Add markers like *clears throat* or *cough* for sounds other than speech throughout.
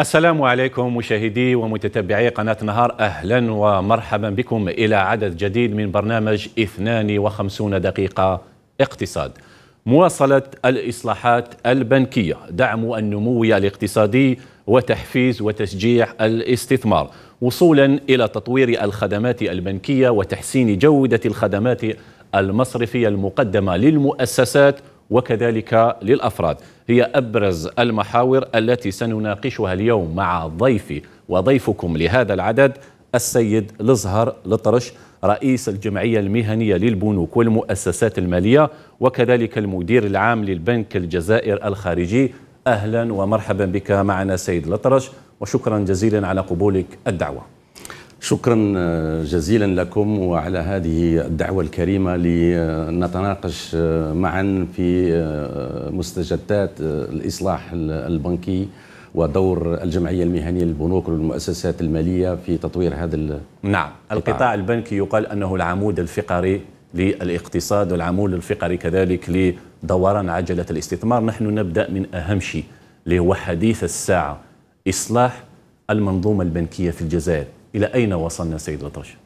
السلام عليكم مشاهدي ومتتبعي قناة نهار أهلا ومرحبا بكم إلى عدد جديد من برنامج 52 دقيقة اقتصاد مواصلة الإصلاحات البنكية دعم النمو الاقتصادي وتحفيز وتشجيع الاستثمار وصولا إلى تطوير الخدمات البنكية وتحسين جودة الخدمات المصرفية المقدمة للمؤسسات وكذلك للأفراد هي أبرز المحاور التي سنناقشها اليوم مع ضيفي وضيفكم لهذا العدد السيد لزهر لطرش رئيس الجمعية المهنية للبنوك والمؤسسات المالية وكذلك المدير العام للبنك الجزائر الخارجي أهلا ومرحبا بك معنا سيد لطرش وشكرا جزيلا على قبولك الدعوة شكرا آه، جزيلا لكم وعلى هذه الدعوة الكريمة لنتناقش آه، معا في آه، مستجدات الإصلاح البنكي ودور الجمعيه المهنيه للبنوك والمؤسسات الماليه في تطوير هذا نعم القطاع البنكي يقال انه العمود الفقري للاقتصاد والعمود الفقري كذلك لدوران عجله الاستثمار نحن نبدا من اهم شيء اللي هو حديث الساعه اصلاح المنظومه البنكيه في الجزائر إلى أين وصلنا سيد الطرش؟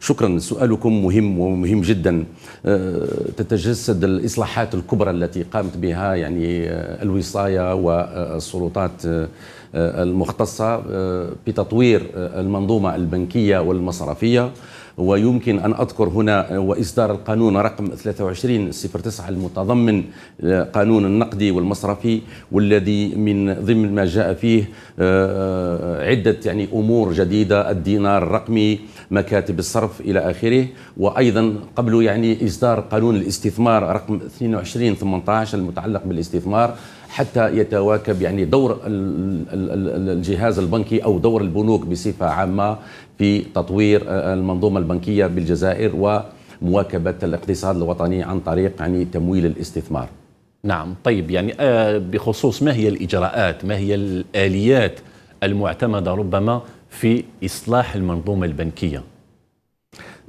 شكرا سؤالكم مهم ومهم جدا أه، تتجسد الإصلاحات الكبرى التي قامت بها يعني أه، الوصاية والسلطات أه، المختصة بتطوير المنظومة البنكية والمصرفية ويمكن أن أذكر هنا آه، وإصدار القانون رقم 23 09 المتضمن آه، قانون النقدي والمصرفي والذي من ضمن ما جاء فيه آه، عدة يعني أمور جديدة الدينار الرقمي مكاتب الصرف إلى آخره وأيضا قبل يعني إصدار قانون الاستثمار رقم 22 18 المتعلق بالاستثمار حتى يتواكب يعني دور الجهاز البنكي او دور البنوك بصفه عامه في تطوير آه، المنظومه البنكيه بالجزائر ومواكبه الاقتصاد الوطني عن طريق يعني تمويل الاستثمار. نعم طيب يعني آه، بخصوص ما هي الاجراءات ما هي الاليات المعتمده ربما في اصلاح المنظومه البنكيه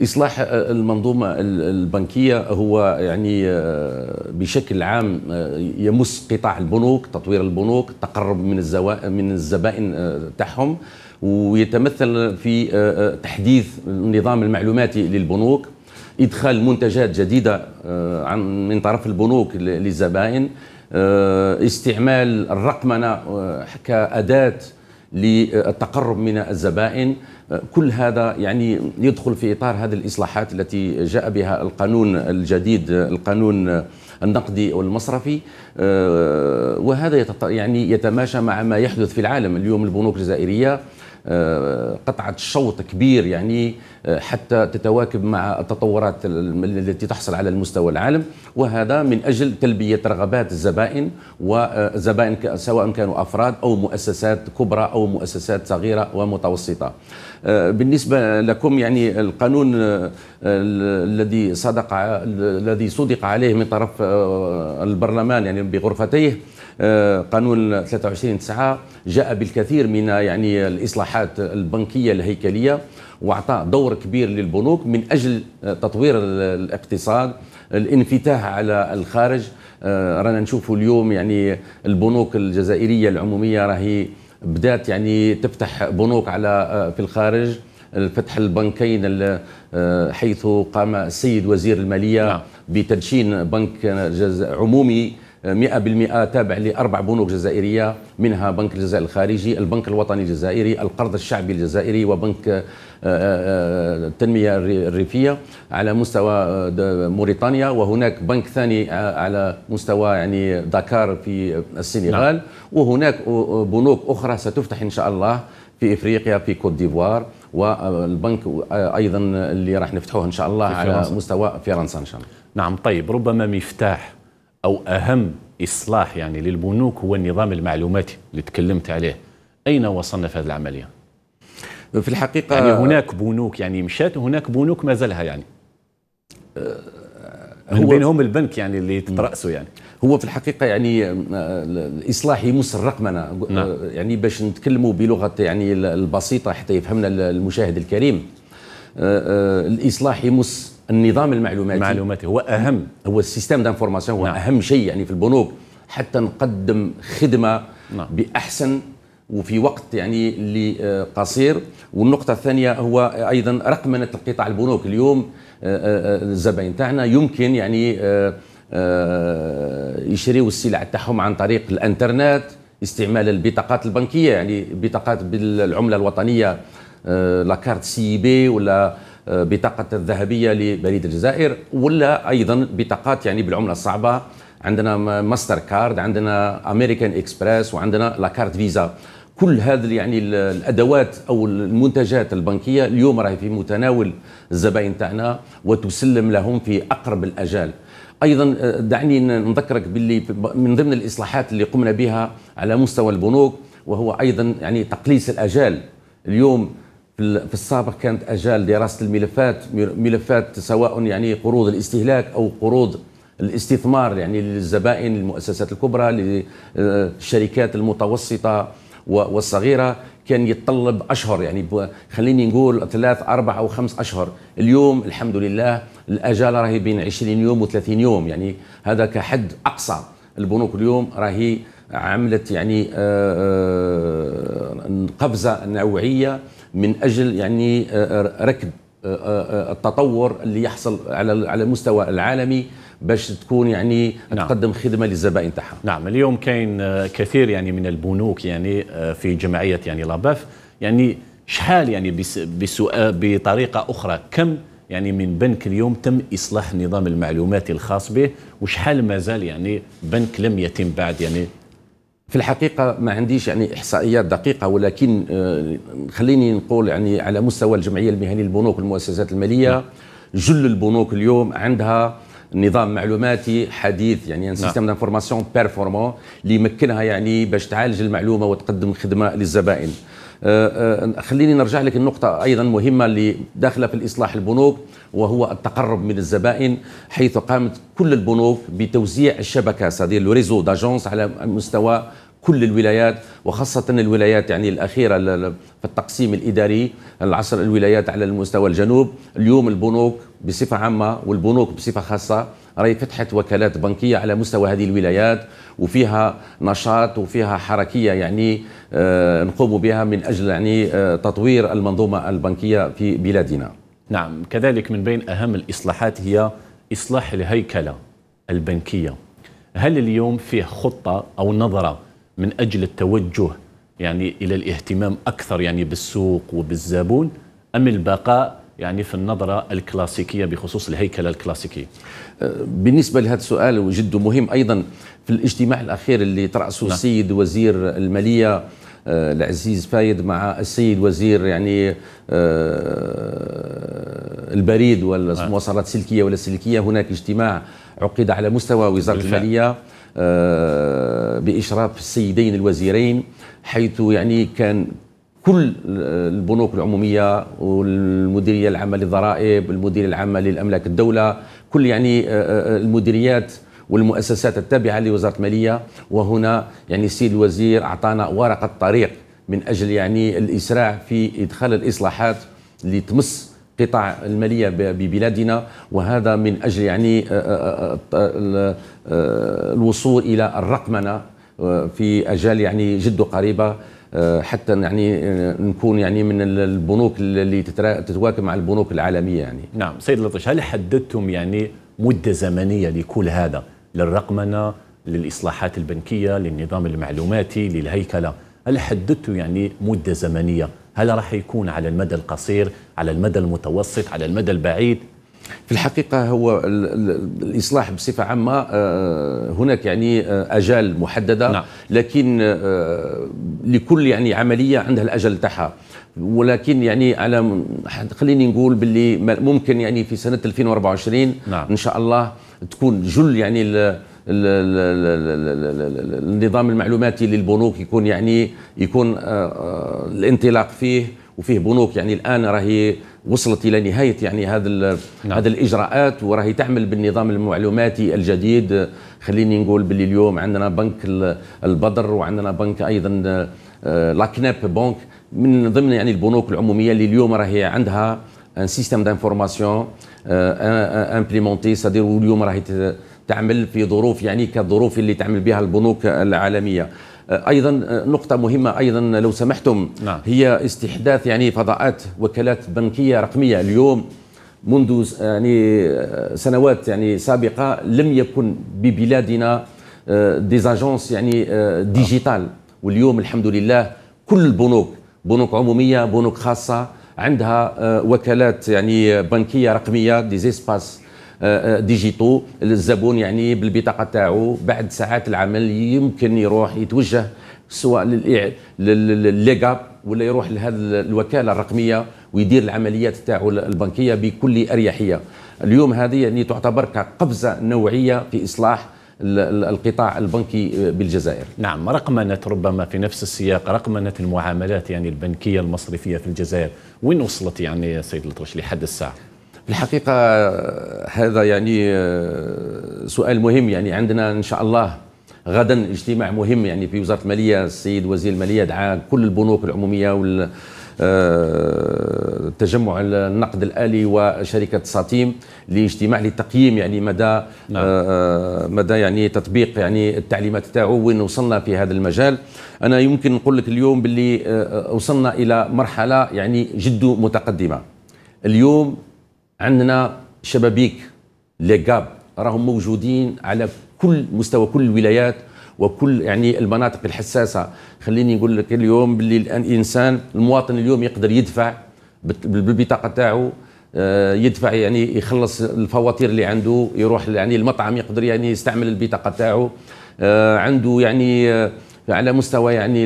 إصلاح المنظومة البنكية هو يعني آه، بشكل عام آه، يمس قطاع البنوك تطوير البنوك التقرب من من الزبائن آه، تاعهم ويتمثل في تحديث النظام المعلوماتي للبنوك إدخال منتجات جديدة عن من طرف البنوك للزبائن استعمال الرقمنة كأداة للتقرب من الزبائن كل هذا يعني يدخل في إطار هذه الإصلاحات التي جاء بها القانون الجديد القانون النقدي والمصرفي آه، وهذا يعني يتماشى مع ما يحدث في العالم اليوم البنوك الجزائرية آه، قطعة شوط كبير يعني آه، حتى تتواكب مع التطورات التي تحصل على المستوى العالم وهذا من أجل تلبية رغبات الزبائن وزبائن سواء كانوا أفراد أو مؤسسات كبرى أو مؤسسات صغيرة ومتوسطة آه، بالنسبة لكم يعني القانون الذي صدق الذي صدق عليه من طرف البرلمان يعني بغرفتيه آه، قانون 23 9 جاء بالكثير من يعني الاصلاحات البنكيه الهيكليه واعطى دور كبير للبنوك من اجل آه، تطوير الاقتصاد الانفتاح على الخارج آه، رانا نشوفوا اليوم يعني البنوك الجزائريه العموميه راهي بدات يعني تفتح بنوك على في الخارج فتح البنكين حيث قام السيد وزير الماليه نعم. بتدشين بنك عمومي 100% تابع لاربع بنوك جزائريه منها بنك الجزائر الخارجي، البنك الوطني الجزائري، القرض الشعبي الجزائري وبنك آه، آه، آه، التنميه الريفيه على مستوى موريتانيا وهناك بنك ثاني على مستوى يعني دكار في السنغال نعم. وهناك بنوك اخرى ستفتح ان شاء الله في افريقيا في كوت ديفوار والبنك ايضا اللي راح نفتحوه ان شاء الله على مستوى فرنسا ان شاء الله نعم طيب ربما مفتاح أو أهم إصلاح يعني للبنوك هو النظام المعلوماتي اللي تكلمت عليه أين وصلنا في هذه العملية؟ في الحقيقة يعني هناك بنوك يعني مشات وهناك بنوك ما زالها يعني أه، من بينهم البنك يعني اللي ترأسه يعني هو في الحقيقه يعني أه، الاصلاح يمس نعم. الرقمنه يعني باش نتكلموا بلغه يعني البسيطه حتى يفهمنا المشاهد الكريم أه، الاصلاح يمس النظام المعلوماتي المعلوماتي هو اهم هو السيستم دانفورماسيون هو نعم. اهم شيء يعني في البنوك حتى نقدم خدمه نعم. باحسن وفي وقت يعني اللي آه، قصير والنقطه الثانيه هو ايضا رقمنه القطاع البنوك اليوم آه، آه، الزبائن تاعنا يمكن يعني يشريوا السلع تاعهم عن طريق الانترنت استعمال البطاقات البنكيه يعني بطاقات بالعمله الوطنيه لاكارت سي بي ولا بطاقة الذهبية لبريد الجزائر ولا أيضا بطاقات يعني بالعملة الصعبة عندنا ماستر كارد عندنا أمريكان إكسبرس وعندنا لاكارت فيزا كل هذه يعني الادوات او المنتجات البنكيه اليوم راهي في متناول الزبائن تاعنا وتسلم لهم في اقرب الاجال ايضا آه، دعني نذكرك باللي من ضمن الاصلاحات اللي قمنا بها على مستوى البنوك وهو ايضا يعني تقليص الاجال اليوم في السابق كانت اجال دراسه الملفات ملفات سواء يعني قروض الاستهلاك او قروض الاستثمار يعني للزبائن للمؤسسات الكبرى للشركات المتوسطه والصغيره كان يتطلب اشهر يعني خليني نقول ثلاث اربع او خمس اشهر اليوم الحمد لله الاجال راهي بين 20 يوم و30 يوم يعني هذا كحد اقصى البنوك اليوم راهي عملت يعني آه، آه، قفزه نوعيه من اجل يعني آه، آه، ركب آه، التطور اللي يحصل على على المستوى العالمي باش تكون يعني نعم. تقدم خدمه للزبائن تاعها نعم اليوم كاين كثير يعني من البنوك يعني في جمعيه يعني لاباف يعني شحال يعني بسؤال بطريقه اخرى كم يعني من بنك اليوم تم اصلاح نظام المعلومات الخاص به وشحال مازال يعني بنك لم يتم بعد يعني في الحقيقه ما عنديش يعني احصائيات دقيقه ولكن آه، خليني نقول يعني على مستوى الجمعيه المهنيه للبنوك والمؤسسات الماليه جل البنوك اليوم عندها نظام معلوماتي حديث يعني ان سيستم دانفورماسيون بيرفورمون اللي يمكنها يعني باش تعالج المعلومه وتقدم خدمه للزبائن آه، آه، خليني نرجع لك النقطة أيضا مهمة اللي داخلة في الإصلاح البنوك وهو التقرب من الزبائن حيث قامت كل البنوك بتوزيع الشبكة سادير لو ريزو داجونس على مستوى كل الولايات وخاصة الولايات يعني الأخيرة في التقسيم الإداري العصر الولايات على المستوى الجنوب اليوم البنوك بصفة عامة والبنوك بصفة خاصة راهي فتحت وكالات بنكيه على مستوى هذه الولايات وفيها نشاط وفيها حركيه يعني آه، نقوم بها من اجل يعني آه، تطوير المنظومه البنكيه في بلادنا. نعم كذلك من بين اهم الاصلاحات هي اصلاح الهيكله البنكيه. هل اليوم فيه خطه او نظره من اجل التوجه يعني الى الاهتمام اكثر يعني بالسوق وبالزبون ام البقاء يعني في النظرة الكلاسيكية بخصوص الهيكلة الكلاسيكية أه، بالنسبة لهذا السؤال وجد مهم أيضا في الاجتماع الأخير اللي ترأسه نعم. السيد وزير المالية أه، العزيز فايد مع السيد وزير يعني أه، البريد والمواصلات السلكية ولا السلكية هناك اجتماع عقد على مستوى وزارة بالفعل. المالية بإشراف السيدين الوزيرين حيث يعني كان كل البنوك العموميه والمديريه العامه للضرائب، المديريه العامه للاملاك الدوله، كل يعني آه، آه، آه، المديريات والمؤسسات التابعه لوزاره الماليه وهنا يعني السيد الوزير اعطانا ورقه طريق من اجل يعني الاسراع في ادخال الاصلاحات اللي تمس قطاع المالية ببلادنا وهذا من أجل يعني الوصول إلى الرقمنة في أجال يعني جد قريبة آه، حتى يعني آه، نكون يعني من البنوك اللي تتواكب مع البنوك العالميه يعني نعم سيد لطيش هل حددتم يعني مده زمنيه لكل هذا للرقمنه للاصلاحات البنكيه للنظام المعلوماتي للهيكله هل حددتوا يعني مده زمنيه هل راح يكون على المدى القصير على المدى المتوسط على المدى البعيد في الحقيقة هو الإصلاح بصفة عامة هناك يعني أجال محددة نعم. لكن لكل يعني عملية عندها الأجل تاعها ولكن يعني على خليني نقول باللي ممكن يعني في سنة 2024 نعم. إن شاء الله تكون جل يعني الـ النظام المعلوماتي للبنوك يكون يعني يكون الانطلاق فيه وفيه بنوك يعني الان راهي وصلت الى نهايه يعني هذا نعم. هذا الاجراءات وراهي تعمل بالنظام المعلوماتي الجديد خليني نقول باللي اليوم عندنا بنك البدر وعندنا بنك ايضا آه، لاكناب بنك من ضمن يعني البنوك العموميه اللي اليوم راهي عندها ان سيستم دانفورماسيون امبليمونتي سادير واليوم راهي تعمل في ظروف يعني كالظروف اللي تعمل بها البنوك العالميه آه، ايضا آه، نقطه مهمه ايضا آه، لو سمحتم نعم. هي استحداث يعني فضاءات وكالات بنكيه رقميه اليوم منذ يعني سنوات يعني سابقه لم يكن ببلادنا ديزاجونس يعني ديجيتال واليوم الحمد لله كل البنوك بنوك عموميه بنوك خاصه عندها وكالات يعني بنكيه رقميه ديزيسباس آه، آه، ديجيتو الزبون يعني بالبطاقه تاعو بعد ساعات العمل يمكن يروح يتوجه سواء للليغاب ولا يروح لهذه الوكاله الرقميه ويدير العمليات تاعو البنكيه بكل اريحيه اليوم هذه يعني تعتبر كقفزه نوعيه في اصلاح القطاع البنكي آه، بالجزائر نعم رقمنة ربما في نفس السياق رقمنة المعاملات يعني البنكية المصرفية في الجزائر وين وصلت يعني سيد لطرش لحد الساعة الحقيقه هذا يعني آه، سؤال مهم يعني عندنا ان شاء الله غدا اجتماع مهم يعني في وزاره الماليه السيد وزير الماليه دعا كل البنوك العموميه وال آه، تجمع النقد الالي وشركه ساتيم لاجتماع لتقييم يعني مدى آه، نعم. مدى يعني تطبيق يعني التعليمات تاعو وين وصلنا في هذا المجال انا يمكن نقول لك اليوم باللي وصلنا الى مرحله يعني جد متقدمه اليوم عندنا شبابيك ليغاب راهم موجودين على كل مستوى كل الولايات وكل يعني المناطق الحساسه خليني نقول لك اليوم باللي الان الانسان المواطن اليوم يقدر يدفع بالبطاقه تاعو آه، يدفع يعني يخلص الفواتير اللي عنده يروح يعني المطعم يقدر يعني يستعمل البطاقه تاعو آه، عنده يعني آه، على مستوى يعني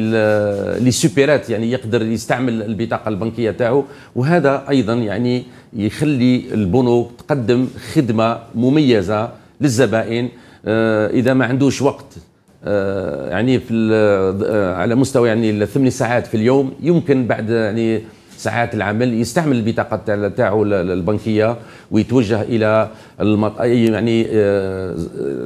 لي سوبيرات يعني يقدر يستعمل البطاقه البنكيه تاعو وهذا ايضا يعني يخلي البنوك تقدم خدمه مميزه للزبائن آه، اذا ما عندوش وقت آه، يعني في آه، على مستوى يعني الثمان ساعات في اليوم يمكن بعد يعني ساعات العمل يستعمل البطاقه تاعو البنكيه ويتوجه الى المط... يعني آه،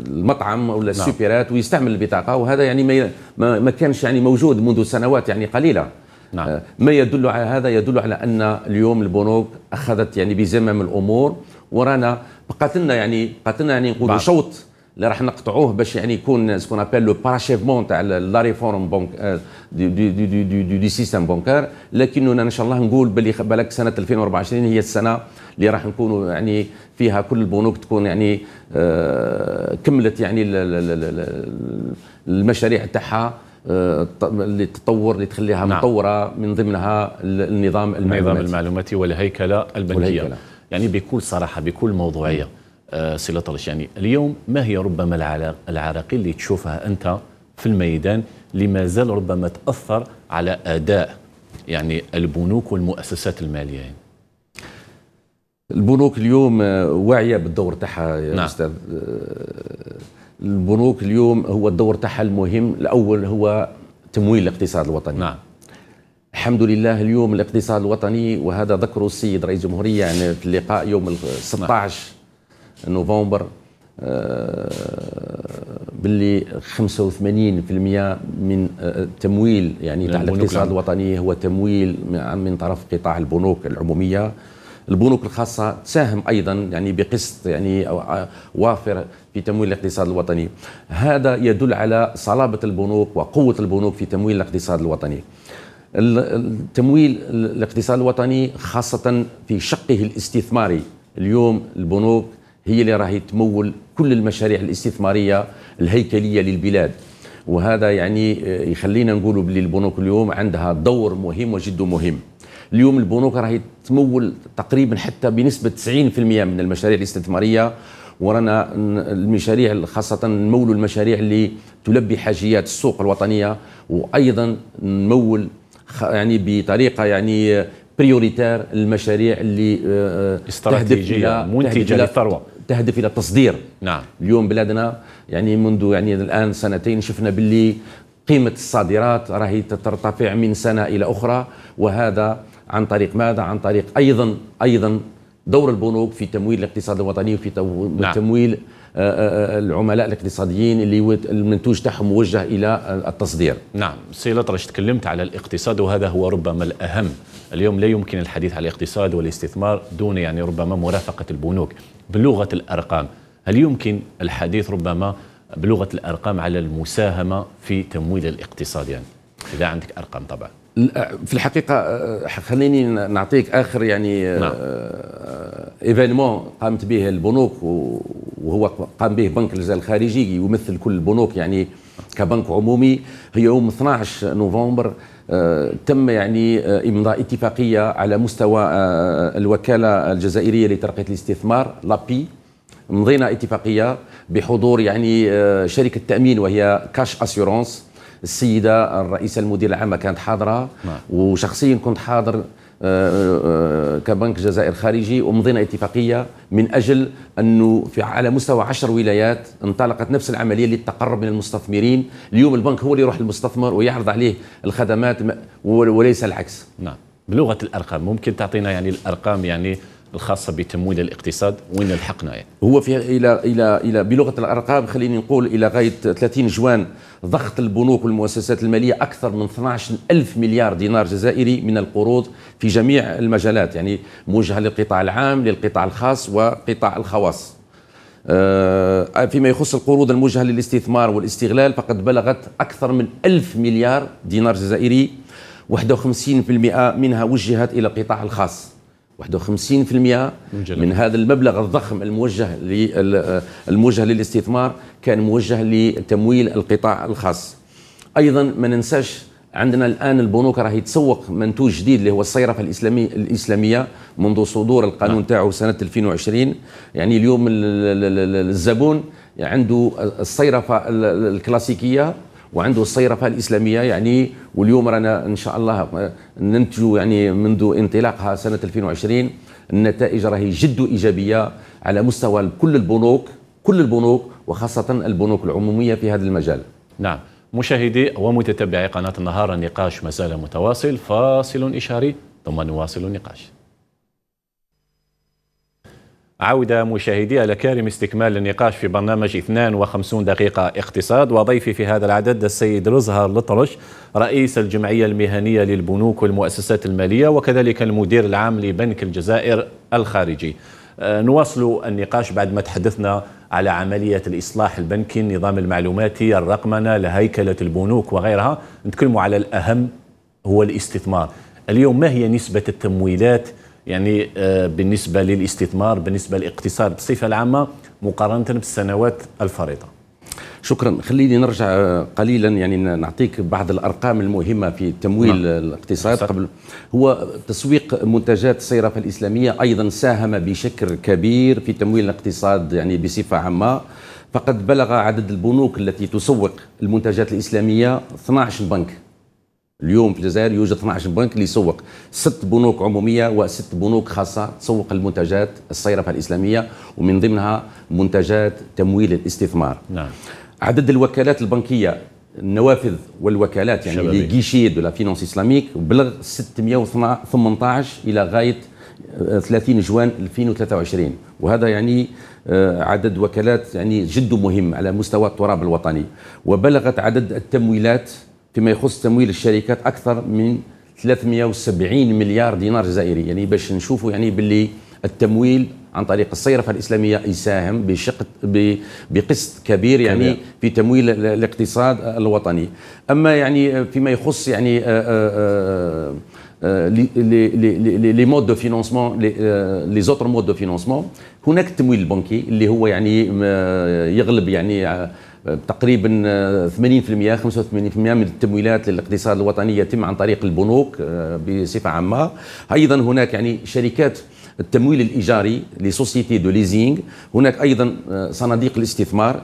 المطعم ولا نعم. السوبرات ويستعمل البطاقه وهذا يعني ما, ما كانش يعني موجود منذ سنوات يعني قليله نعم. آه، ما يدل على هذا يدل على ان اليوم البنوك اخذت يعني بزمام الامور ورانا بقات يعني بقات يعني نقول شوط اللي راح نقطعوه باش يعني يكون سكون ابل لو باراشيفمون تاع لا ريفورم بونك دو دو دو دو سيستم بونكار لكننا ان شاء الله نقول باللي بالك سنه 2024 هي السنه اللي راح نكونوا يعني فيها كل البنوك تكون يعني آه، كملت يعني المشاريع تاعها آه، تطور اللي تخليها نعم. مطوره من ضمنها النظام المعلوماتي النظام المعلوماتي والهيكله البنكيه والهيكلة. يعني بكل صراحه بكل موضوعيه م. صلة آه، الله يعني اليوم ما هي ربما العراقيل اللي تشوفها أنت في الميدان لما زال ربما تأثر على أداء يعني البنوك والمؤسسات المالية البنوك اليوم آه، واعية بالدور تاعها يا نعم. أستاذ آه، البنوك اليوم هو الدور تاعها المهم الأول هو تمويل الاقتصاد الوطني نعم الحمد لله اليوم الاقتصاد الوطني وهذا ذكره السيد رئيس الجمهورية يعني في اللقاء يوم 16 نعم. نوفمبر آه، باللي 85% من التمويل آه، يعني تاع الاقتصاد يعني. الوطني هو تمويل من طرف قطاع البنوك العموميه البنوك الخاصه تساهم ايضا يعني بقسط يعني آه، وافر في تمويل الاقتصاد الوطني هذا يدل على صلابه البنوك وقوه البنوك في تمويل الاقتصاد الوطني التمويل الاقتصاد الوطني خاصه في شقه الاستثماري اليوم البنوك هي اللي راهي تمول كل المشاريع الاستثماريه الهيكليه للبلاد وهذا يعني آه، يخلينا نقولوا باللي البنوك اليوم عندها دور مهم وجد مهم اليوم البنوك راهي تمول تقريبا حتى بنسبه 90% من المشاريع الاستثماريه ورانا المشاريع خاصة نمولوا المشاريع اللي تلبي حاجيات السوق الوطنية وأيضا نمول يعني بطريقة يعني بريوريتير المشاريع اللي آه، آه، استراتيجية منتجة للثروة تهدف الى التصدير نعم اليوم بلادنا يعني منذ يعني الان سنتين شفنا باللي قيمه الصادرات راهي ترتفع من سنه الى اخرى وهذا عن طريق ماذا عن طريق ايضا ايضا دور البنوك في تمويل الاقتصاد الوطني وفي نعم. تمويل العملاء الاقتصاديين اللي المنتوج تاعهم موجه الى التصدير نعم سي لطرش تكلمت على الاقتصاد وهذا هو ربما الأهم اليوم لا يمكن الحديث على الاقتصاد والاستثمار دون يعني ربما مرافقة البنوك بلغة الأرقام هل يمكن الحديث ربما بلغة الأرقام على المساهمة في تمويل الاقتصاد يعني إذا عندك أرقام طبعا في الحقيقه خليني نعطيك اخر يعني نعم. آه، ايفينمون قامت به البنوك وهو قام به بنك الجزائر الخارجي يمثل كل البنوك يعني كبنك عمومي هي يوم 12 نوفمبر آه، تم يعني آه، امضاء اتفاقيه على مستوى الوكاله الجزائريه لترقيه الاستثمار لابي مضينا اتفاقيه بحضور يعني شركه تامين وهي كاش اسيورانس السيده الرئيسه المدير العامه كانت حاضره نعم. وشخصيا كنت حاضر آه، آه، آه، كبنك جزائر خارجي ومضينا اتفاقيه من اجل انه في على مستوى عشر ولايات انطلقت نفس العمليه للتقرب من المستثمرين، اليوم البنك هو اللي يروح للمستثمر ويعرض عليه الخدمات وليس العكس. نعم، بلغه الارقام ممكن تعطينا يعني الارقام يعني الخاصه بتمويل الاقتصاد وين لحقنا يعني. هو في الى الى الى بلغه الارقام خليني نقول الى غايه 30 جوان ضغط البنوك والمؤسسات الماليه اكثر من 12 ألف مليار دينار جزائري من القروض في جميع المجالات يعني موجهه للقطاع العام للقطاع الخاص وقطاع الخواص آه، آه، فيما يخص القروض الموجهة للاستثمار والاستغلال فقد بلغت أكثر من ألف مليار دينار جزائري 51% منها وجهت إلى القطاع الخاص 51% من, من هذا المبلغ الضخم الموجه الموجه للاستثمار كان موجه لتمويل القطاع الخاص ايضا ما ننساش عندنا الان البنوك راهي تسوق منتوج جديد اللي هو الصيرفه الاسلامي الاسلاميه منذ صدور القانون نعم. تاعه سنه 2020 يعني اليوم الزبون عنده الصيرفه الكلاسيكيه وعنده الصيرفه الاسلاميه يعني واليوم رانا ان شاء الله ننتج يعني منذ انطلاقها سنه 2020 النتائج راهي جد ايجابيه على مستوى كل البنوك كل البنوك وخاصه البنوك العموميه في هذا المجال. نعم مشاهدي ومتتبعي قناه النهار النقاش مازال متواصل فاصل اشهاري ثم نواصل النقاش. عودة مشاهدي الأكارم استكمال النقاش في برنامج 52 دقيقة اقتصاد وضيفي في هذا العدد السيد رزهر لطرش رئيس الجمعية المهنية للبنوك والمؤسسات المالية وكذلك المدير العام لبنك الجزائر الخارجي آه، نواصل النقاش بعد ما تحدثنا على عملية الإصلاح البنكي النظام المعلوماتي الرقمنة لهيكلة البنوك وغيرها نتكلم على الأهم هو الاستثمار اليوم ما هي نسبة التمويلات يعني آه، بالنسبه للاستثمار بالنسبه للاقتصاد بصفه العامه مقارنه بالسنوات الفريضه شكرا خليني نرجع آه، قليلا يعني نعطيك بعض الارقام المهمه في تمويل نعم. الاقتصاد قبل هو تسويق منتجات الصرافه الاسلاميه ايضا ساهم بشكل كبير في تمويل الاقتصاد يعني بصفه عامه فقد بلغ عدد البنوك التي تسوق المنتجات الاسلاميه 12 بنك اليوم في الجزائر يوجد 12 بنك اللي يسوق ست بنوك عموميه وست بنوك خاصه تسوق المنتجات الصيرفه الاسلاميه ومن ضمنها منتجات تمويل الاستثمار. نعم. عدد الوكالات البنكيه النوافذ والوكالات يعني لي غيشي دو لا فينونس اسلاميك بلغ 618 الى غايه 30 آه، جوان 2023 وهذا يعني آه، عدد وكالات يعني جد مهم على مستوى التراب الوطني وبلغت عدد التمويلات فيما يخص تمويل الشركات اكثر من 370 مليار دينار جزائري يعني باش نشوفوا يعني باللي التمويل عن طريق الصيرفه الاسلاميه يساهم بشق بقسط كبير يعني في تمويل الاقتصاد الوطني اما يعني فيما يخص يعني آه، آه، آه، لي مود دو فينانسمون لي زوتر مود دو فينانسمون هناك التمويل البنكي اللي هو يعني يغلب يعني تقريبا 80% آه، 85% من التمويلات للاقتصاد الوطني يتم عن طريق البنوك آه، بصفه عامه ايضا هناك يعني شركات التمويل الايجاري لسوسيتي دو ليزينغ هناك ايضا آه، صناديق الاستثمار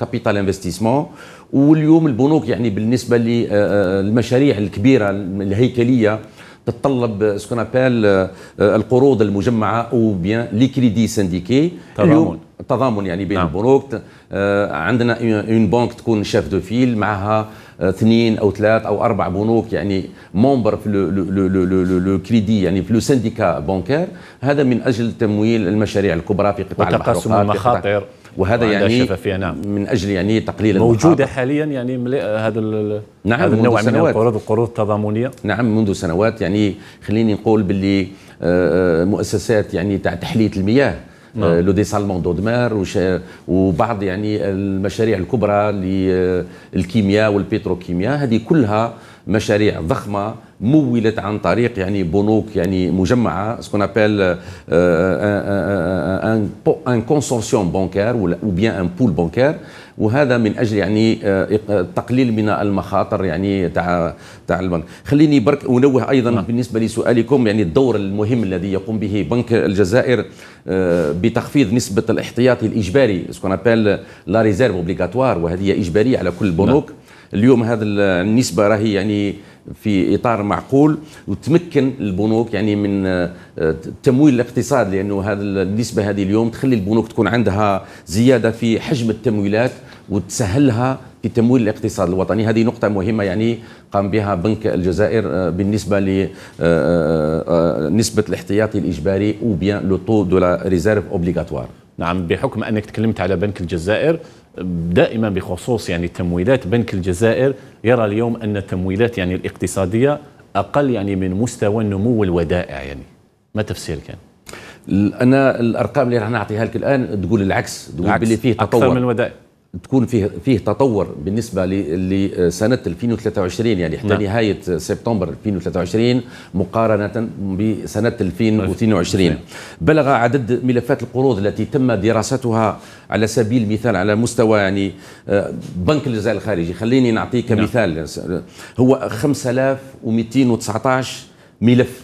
كابيتال انفستيسمون واليوم البنوك يعني بالنسبه للمشاريع الكبيره الهيكليه تتطلب سكون ابال آه، القروض المجمعه او بيان لي كريدي سنديكي تضامن تضامن يعني بين نعم. البنوك آه، عندنا اون بنك تكون شاف دو فيل معها آه، اثنين او ثلاث او اربع بنوك يعني مومبر في لو كريدي يعني في لو سنديكا بونكير هذا من اجل تمويل المشاريع الكبرى في قطاع وتقاسم المحروقات المخاطر وهذا يعني نعم. من اجل يعني تقليل موجوده حاليا يعني هذا نعم هذا النوع من القروض القروض التضامنيه نعم منذ سنوات يعني خليني نقول باللي آه، آه، مؤسسات يعني تاع تحليه المياه آه، نعم. لو ديسالمون دو دمار وبعض يعني المشاريع الكبرى للكيمياء والبتروكيمياء هذه كلها مشاريع ضخمه مولت عن طريق يعني بنوك يعني مجمعه سكون ابل ان كونسورسيوم بانكير او بيان ان بول بانكير وهذا من اجل يعني euh, التقليل من المخاطر يعني تاع تاع البنك خليني برك انوه ايضا نعم. بالنسبه لسؤالكم يعني الدور المهم الذي يقوم به بنك الجزائر euh, بتخفيض نسبه الاحتياطي الاجباري سكون ابل لا ريزيرف اوبليغاتوار وهذه اجباريه على كل البنوك لا. نعم. اليوم هذه النسبه راهي يعني في اطار معقول وتمكن البنوك يعني من آه، تمويل الاقتصاد لانه هذه النسبه هذه اليوم تخلي البنوك تكون عندها زياده في حجم التمويلات وتسهلها في تمويل الاقتصاد الوطني هذه نقطة مهمة يعني قام بها بنك الجزائر آه، بالنسبة لنسبة آه، الاحتياطي الإجباري أو بيان لو طو دو لا ريزيرف أوبليغاتوار نعم بحكم أنك تكلمت على بنك الجزائر دائما بخصوص يعني تمويلات بنك الجزائر يرى اليوم ان التمويلات يعني الاقتصاديه اقل يعني من مستوى النمو الودائع يعني ما تفسيرك يعني؟ انا الارقام اللي راح نعطيها لك الان تقول العكس تقول باللي فيه تطور اكثر من الودائع تكون فيه فيه تطور بالنسبه لسنه 2023 يعني حتى نعم. نهايه سبتمبر 2023 مقارنه بسنه 2022 بلغ عدد ملفات القروض التي تم دراستها على سبيل المثال على مستوى يعني آه، بنك الجزائر الخارجي خليني نعطيك كمثال نعم. مثال هو 5219 ملف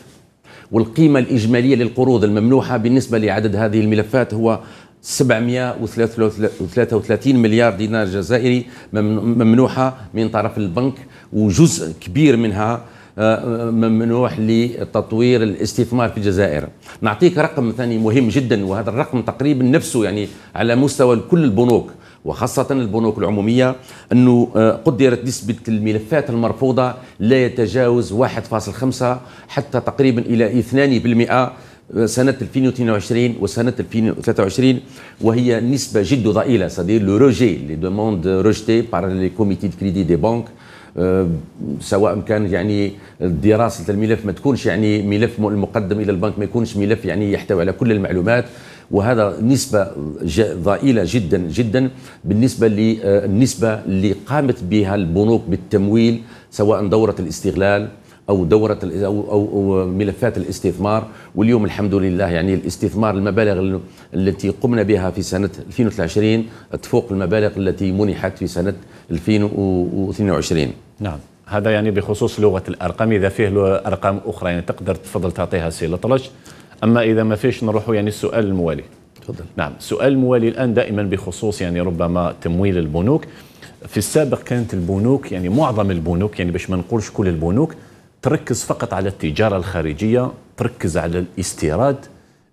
والقيمة الإجمالية للقروض الممنوحة بالنسبة لعدد هذه الملفات هو 733 مليار دينار جزائري ممنوحة من طرف البنك وجزء كبير منها آه، ممنوح لتطوير الاستثمار في الجزائر نعطيك رقم ثاني مهم جدا وهذا الرقم تقريبا نفسه يعني على مستوى كل البنوك وخاصة البنوك العمومية أنه آه، قدرت نسبة الملفات المرفوضة لا يتجاوز 1.5 حتى تقريبا إلى 2% سنة 2022 وسنة 2023 وهي نسبة جد ضييله صدير لو روجي لي دوموند روجتي بار لي كوميتي كريدي دي de euh، سواء كان يعني دراسة الملف ما تكونش يعني ملف المقدم إلى البنك ما يكونش ملف يعني يحتوي على كل المعلومات وهذا نسبة ضئيلة جدا جدا بالنسبة للنسبة آه، اللي قامت بها البنوك بالتمويل سواء دورة الاستغلال او دوره او او ملفات الاستثمار واليوم الحمد لله يعني الاستثمار المبالغ التي قمنا بها في سنه 2023 تفوق المبالغ التي منحت في سنه 2022 نعم هذا يعني بخصوص لغه الارقام اذا فيه ارقام اخرى يعني تقدر تفضل تعطيها سي لطلش اما اذا ما فيش نروحوا يعني السؤال الموالي تفضل نعم السؤال الموالي الان دائما بخصوص يعني ربما تمويل البنوك في السابق كانت البنوك يعني معظم البنوك يعني باش ما نقولش كل البنوك تركز فقط على التجارة الخارجية تركز على الاستيراد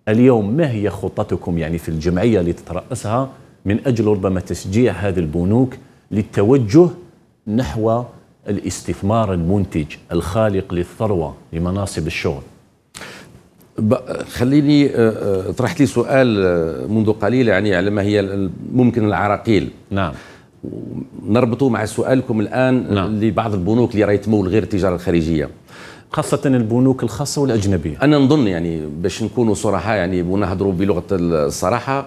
اليوم ما هي خطتكم يعني في الجمعية اللي تترأسها من أجل ربما تشجيع هذه البنوك للتوجه نحو الاستثمار المنتج الخالق للثروة لمناصب الشغل خليني آه، آه، طرحت لي سؤال آه، منذ قليل يعني على ما هي ممكن العراقيل نعم نربطه مع سؤالكم الان نعم. لبعض البنوك اللي يتمول غير التجاره الخارجيه خاصة البنوك الخاصة والأجنبية أنا نظن يعني باش نكونوا صراحة يعني ونهضروا بلغة الصراحة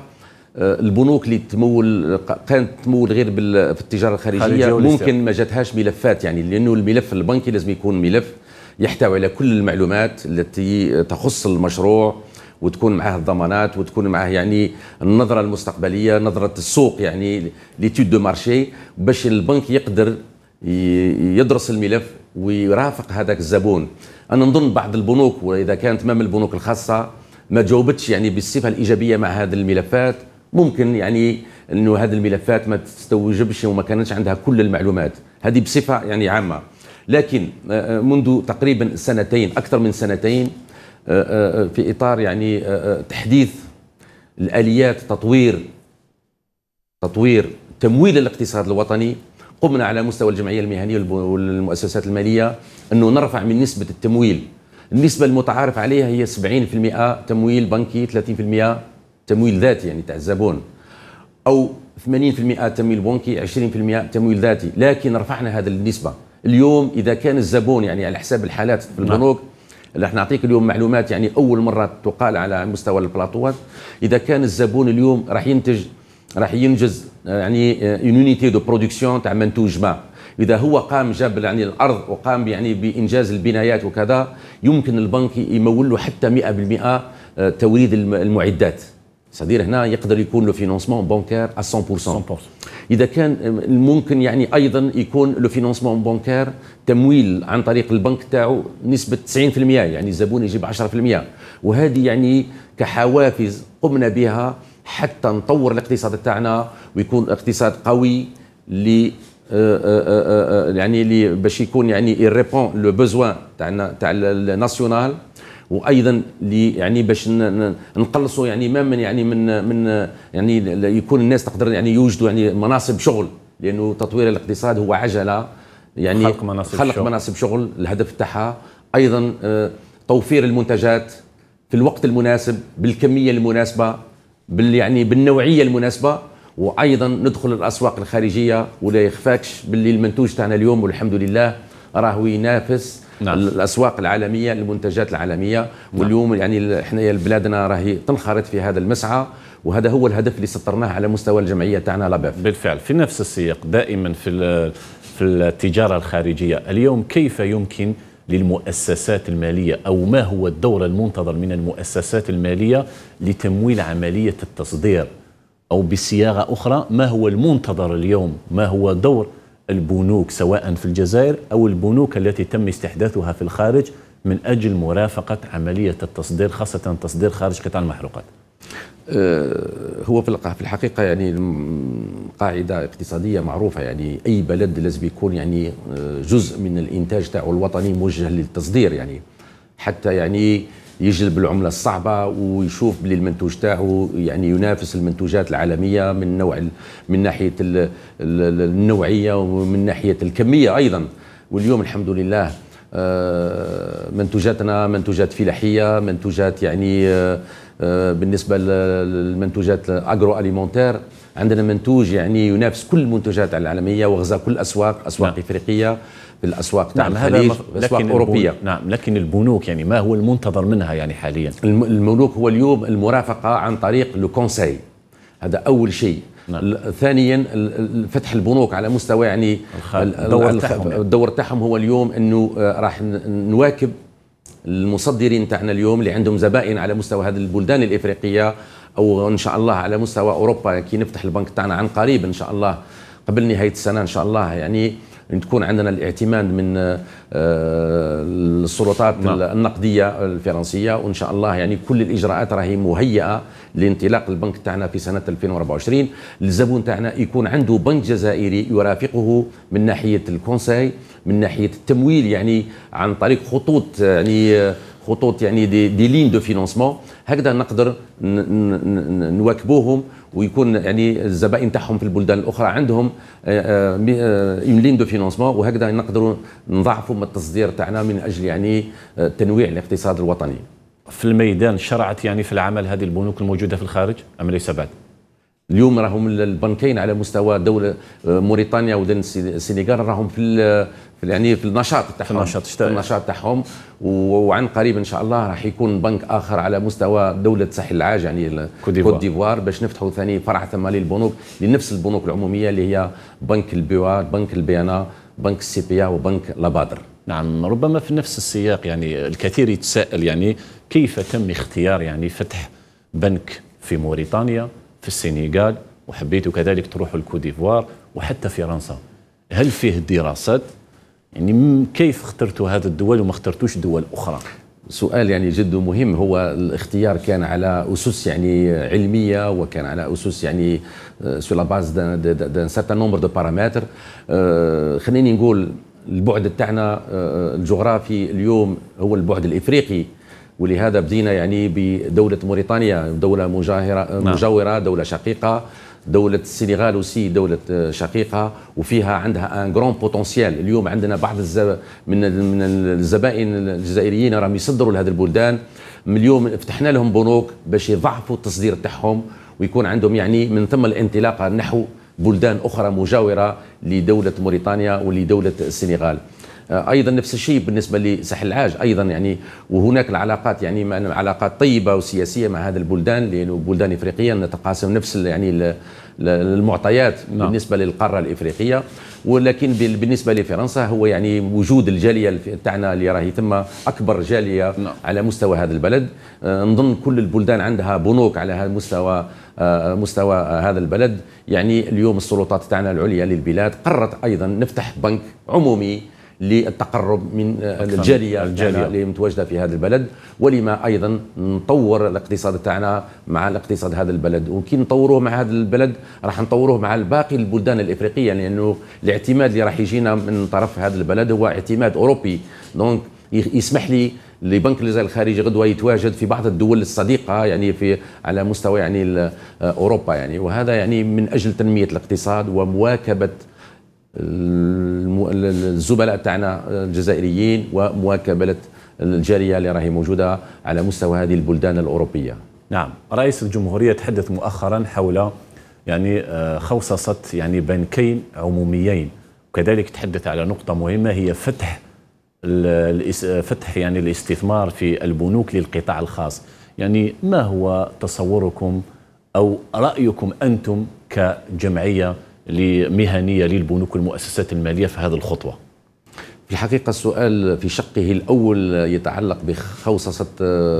آه، البنوك اللي تمول كانت تمول غير في التجارة الخارجيه ممكن ما جاتهاش ملفات يعني لانه الملف البنكي لازم يكون ملف يحتوي على كل المعلومات التي تخص المشروع وتكون معاه الضمانات وتكون معاه يعني النظره المستقبليه نظره السوق يعني ليتود دو مارشي باش البنك يقدر يدرس الملف ويرافق هذاك الزبون انا نظن بعض البنوك واذا كانت مام البنوك الخاصه ما جاوبتش يعني بالصفه الايجابيه مع هذه الملفات ممكن يعني انه هذه الملفات ما تستوجبش وما كانتش عندها كل المعلومات هذه بصفه يعني عامه لكن آه، آه، منذ تقريبا سنتين اكثر من سنتين آه، آه، آه، في اطار يعني تحديث الاليات تطوير تطوير تمويل الاقتصاد الوطني قمنا على مستوى الجمعيه المهنيه والمؤسسات الماليه انه نرفع من نسبه التمويل النسبه المتعارف عليها هي 70% تمويل بنكي 30% تمويل ذاتي يعني تاع الزبون او 80% تمويل بنكي 20% تمويل ذاتي لكن رفعنا هذه النسبه اليوم اذا كان الزبون يعني على حساب الحالات في نعم. البنوك اللي راح نعطيك اليوم معلومات يعني اول مره تقال على مستوى البلاطوات اذا كان الزبون اليوم راح ينتج راح ينجز آه، يعني يونيتي دو برودكسيون تاع منتوج ما اذا هو قام جاب يعني الارض وقام يعني بانجاز البنايات وكذا يمكن البنك يمول له حتى 100% آه، توريد المعدات صدير هنا يقدر يكون لو فينونسمون بونكار 100%. 100% اذا كان ممكن يعني ايضا يكون لو فينونسمون بونكار تمويل عن طريق البنك تاعو نسبه 90% يعني الزبون يجيب 10% وهذه يعني كحوافز قمنا بها حتى نطور الاقتصاد تاعنا ويكون اقتصاد قوي ل آه، آه، آه، يعني باش يكون يعني يريبون لو بوزوان تاعنا تاع الناسيونال وايضا يعني باش نقلصوا يعني ما من يعني من من يعني يكون الناس تقدر يعني يوجدوا يعني مناصب شغل لانه تطوير الاقتصاد هو عجله يعني خلق مناصب خلق شغل. مناصب شغل الهدف تاعها ايضا آه، توفير المنتجات في الوقت المناسب بالكميه المناسبه بال يعني بالنوعيه المناسبه وايضا ندخل الاسواق الخارجيه ولا يخفاكش باللي المنتوج تاعنا اليوم والحمد لله راهو ينافس نعم. الاسواق العالميه المنتجات العالميه نعم. واليوم يعني احنا بلادنا راهي تنخرط في هذا المسعى وهذا هو الهدف اللي سطرناه على مستوى الجمعيه تاعنا لاباف بالفعل في نفس السياق دائما في في التجاره الخارجيه اليوم كيف يمكن للمؤسسات الماليه او ما هو الدور المنتظر من المؤسسات الماليه لتمويل عمليه التصدير او بصياغه اخرى ما هو المنتظر اليوم ما هو دور البنوك سواء في الجزائر أو البنوك التي تم استحداثها في الخارج من أجل مرافقة عملية التصدير خاصة تصدير خارج قطاع المحروقات أه، هو في الحقيقة يعني قاعدة اقتصادية معروفة يعني أي بلد لازم يكون يعني أه، جزء من الإنتاج تاعو الوطني موجه للتصدير يعني حتى يعني يجلب العمله الصعبه ويشوف بلي المنتوج تاعو يعني ينافس المنتوجات العالميه من نوع من ناحيه النوعيه ومن ناحيه الكميه ايضا واليوم الحمد لله آه، منتوجاتنا منتوجات فلاحيه منتوجات يعني آه، آه، بالنسبه للمنتوجات أجرو اليمونتير عندنا منتوج يعني ينافس كل المنتوجات العالميه وغزا كل الاسواق اسواق نعم. افريقيه بالاسواق نعم هذا الخليج اوروبيه نعم لكن البنوك يعني ما هو المنتظر منها يعني حاليا البنوك هو اليوم المرافقه عن طريق لو كونساي هذا اول شيء نعم. ثانيا فتح البنوك على مستوى يعني, يعني الدور تاعهم هو اليوم انه آه، راح نواكب المصدرين تاعنا اليوم اللي عندهم زبائن على مستوى هذه البلدان الافريقيه او ان شاء الله على مستوى اوروبا كي نفتح البنك تاعنا عن قريب ان شاء الله قبل نهايه السنه ان شاء الله يعني ان تكون عندنا الاعتماد من آه، السلطات نعم. النقديه الفرنسيه وان شاء الله يعني كل الاجراءات راهي مهيئه لانطلاق البنك تاعنا في سنه 2024 الزبون تاعنا يكون عنده بنك جزائري يرافقه من ناحيه الكونساي من ناحيه التمويل يعني عن طريق خطوط يعني آه، خطوط يعني دي, دي لين دو فينونسمون هكذا نقدر نواكبوهم ويكون يعني الزبائن تاعهم في البلدان الاخرى عندهم اون آه، آه، لين دو فينونسمون وهكذا نقدروا نضعفوا من التصدير تاعنا من اجل يعني آه، تنويع الاقتصاد الوطني. في الميدان شرعت يعني في العمل هذه البنوك الموجوده في الخارج ام ليس بعد؟ اليوم راهم البنكين على مستوى دوله موريتانيا ودن السنغال راهم في يعني في النشاط تاعهم النشاط في النشاط تاعهم وعن قريب ان شاء الله راح يكون بنك اخر على مستوى دوله ساحل العاج يعني كوت ديفوار باش نفتحوا ثاني فرع ثم للبنوك لنفس البنوك العموميه اللي هي بنك البيوا بنك البيانا بنك السي بي وبنك لابادر نعم ربما في نفس السياق يعني الكثير يتساءل يعني كيف تم اختيار يعني فتح بنك في موريتانيا في السنغال وحبيتوا كذلك تروحوا الكوت ديفوار وحتى فرنسا هل فيه دراسات يعني كيف اخترتوا هذا الدول وما اخترتوش دول اخرى سؤال يعني جد مهم هو الاختيار كان على اسس يعني علميه وكان على اسس يعني سو لا باز دان سارتان نومبر دو بارامتر خليني نقول البعد تاعنا آه، الجغرافي اليوم هو البعد الافريقي ولهذا بدينا يعني بدولة موريتانيا دولة مجاهرة نعم. مجاورة دولة شقيقة دوله السنغال وسي دوله آه، شقيقه وفيها عندها ان غرون بوتونسيال اليوم عندنا بعض الزب... من من الزبائن الجزائريين راهم يصدروا لهذه البلدان اليوم فتحنا لهم بنوك باش يضعفوا التصدير تاعهم ويكون عندهم يعني من ثم الانطلاقه نحو بلدان اخرى مجاوره لدوله موريتانيا ولدوله السنغال آه، ايضا نفس الشيء بالنسبه لساحل العاج ايضا يعني وهناك العلاقات يعني علاقات طيبه وسياسيه مع هذه البلدان لانه بلدان افريقيه نتقاسم نفس يعني المعطيات نعم. بالنسبه للقاره الافريقيه ولكن بالنسبه لفرنسا هو يعني وجود الجاليه تاعنا اللي راهي ثم اكبر جاليه نعم. على مستوى هذا البلد آه، نظن كل البلدان عندها بنوك على هذا المستوى مستوى آه، هذا البلد يعني اليوم السلطات تاعنا العليا للبلاد قررت ايضا نفتح بنك عمومي للتقرب من آه، الجالية, الجالية. اللي نعم. متواجدة في هذا البلد ولما أيضا نطور الاقتصاد تاعنا مع الاقتصاد هذا البلد وكي نطوروه مع هذا البلد راح نطوروه مع باقي البلدان الإفريقية لأنه الاعتماد اللي راح يجينا من طرف هذا البلد هو اعتماد أوروبي دونك يسمح لي لبنك الجزائر الخارجي غدوه يتواجد في بعض الدول الصديقه يعني في على مستوى يعني آه، اوروبا يعني وهذا يعني من اجل تنميه الاقتصاد ومواكبه الزملاء تاعنا الجزائريين ومواكبه الجاليه اللي راهي موجوده على مستوى هذه البلدان الاوروبيه. نعم، رئيس الجمهوريه تحدث مؤخرا حول يعني آه، خوصصه يعني بنكين عموميين، وكذلك تحدث على نقطه مهمه هي فتح فتح يعني الاستثمار في البنوك للقطاع الخاص، يعني ما هو تصوركم او رايكم انتم كجمعيه لمهنية للبنوك والمؤسسات الماليه في هذه الخطوه؟ في الحقيقة السؤال في شقه الأول يتعلق بخوصصة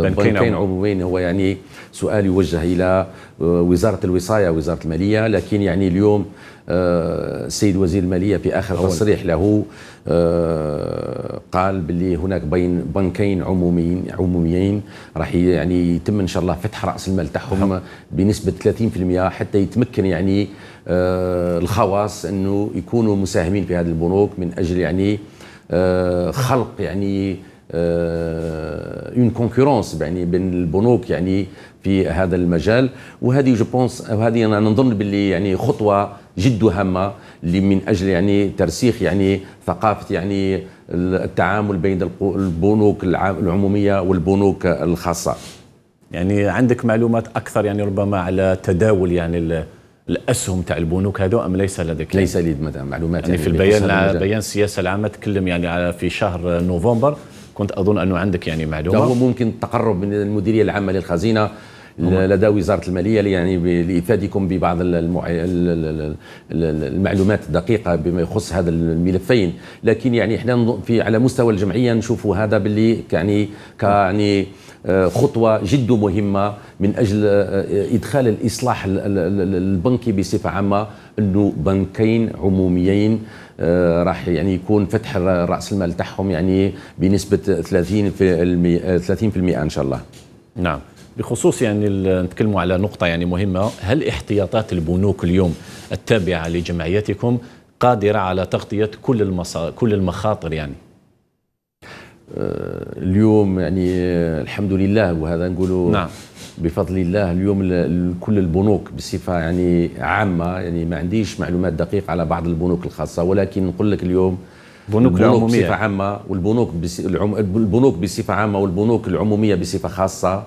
بنكين, بنكين عمومين هو يعني سؤال يوجه إلى وزارة الوصاية وزارة المالية لكن يعني اليوم السيد آه، وزير المالية في آخر تصريح له آه، قال باللي هناك بين بنكين عموميين عموميين راح يعني يتم إن شاء الله فتح رأس المال تاعهم نعم. بنسبة 30% حتى يتمكن يعني آه، الخواص انه يكونوا مساهمين في هذه البنوك من اجل يعني آه، خلق يعني اون آه، كونكورونس يعني بين البنوك يعني في هذا المجال وهذه جو بونس وهذه انا نظن باللي يعني خطوه جد هامه اللي من اجل يعني ترسيخ يعني ثقافه يعني التعامل بين البنوك العموميه والبنوك الخاصه يعني عندك معلومات اكثر يعني ربما على تداول يعني الاسهم تاع البنوك هذو ام ليس لديك؟ ليس لي معلومات يعني, يعني في البيان بيان السياسه العامه تكلم يعني في شهر نوفمبر كنت اظن انه عندك يعني معلومه هو ممكن التقرب من المديريه العامه للخزينه لدى وزاره الماليه يعني لافادكم ببعض المعلومات الدقيقه بما يخص هذا الملفين لكن يعني احنا في على مستوى الجمعيه نشوفوا هذا باللي يعني كيعني آه، خطوة جد مهمة من أجل آه، آه، إدخال الإصلاح البنكي بصفة عامة أنه بنكين عموميين راح يعني يكون فتح رأس المال تاعهم يعني بنسبة 30% 30% إن شاء الله نعم بخصوص يعني نتكلموا على نقطة يعني مهمة هل احتياطات البنوك اليوم التابعة لجمعيتكم قادرة على تغطية كل كل المخاطر يعني آه، اليوم يعني آه، الحمد لله وهذا نقولوا نعم. بفضل الله اليوم كل البنوك بصفه يعني عامه يعني ما عنديش معلومات دقيقه على بعض البنوك الخاصه ولكن نقول لك اليوم البنوك, العموميه بصفه عامه والبنوك بس العم البنوك بصفه عامه والبنوك العموميه بصفه خاصه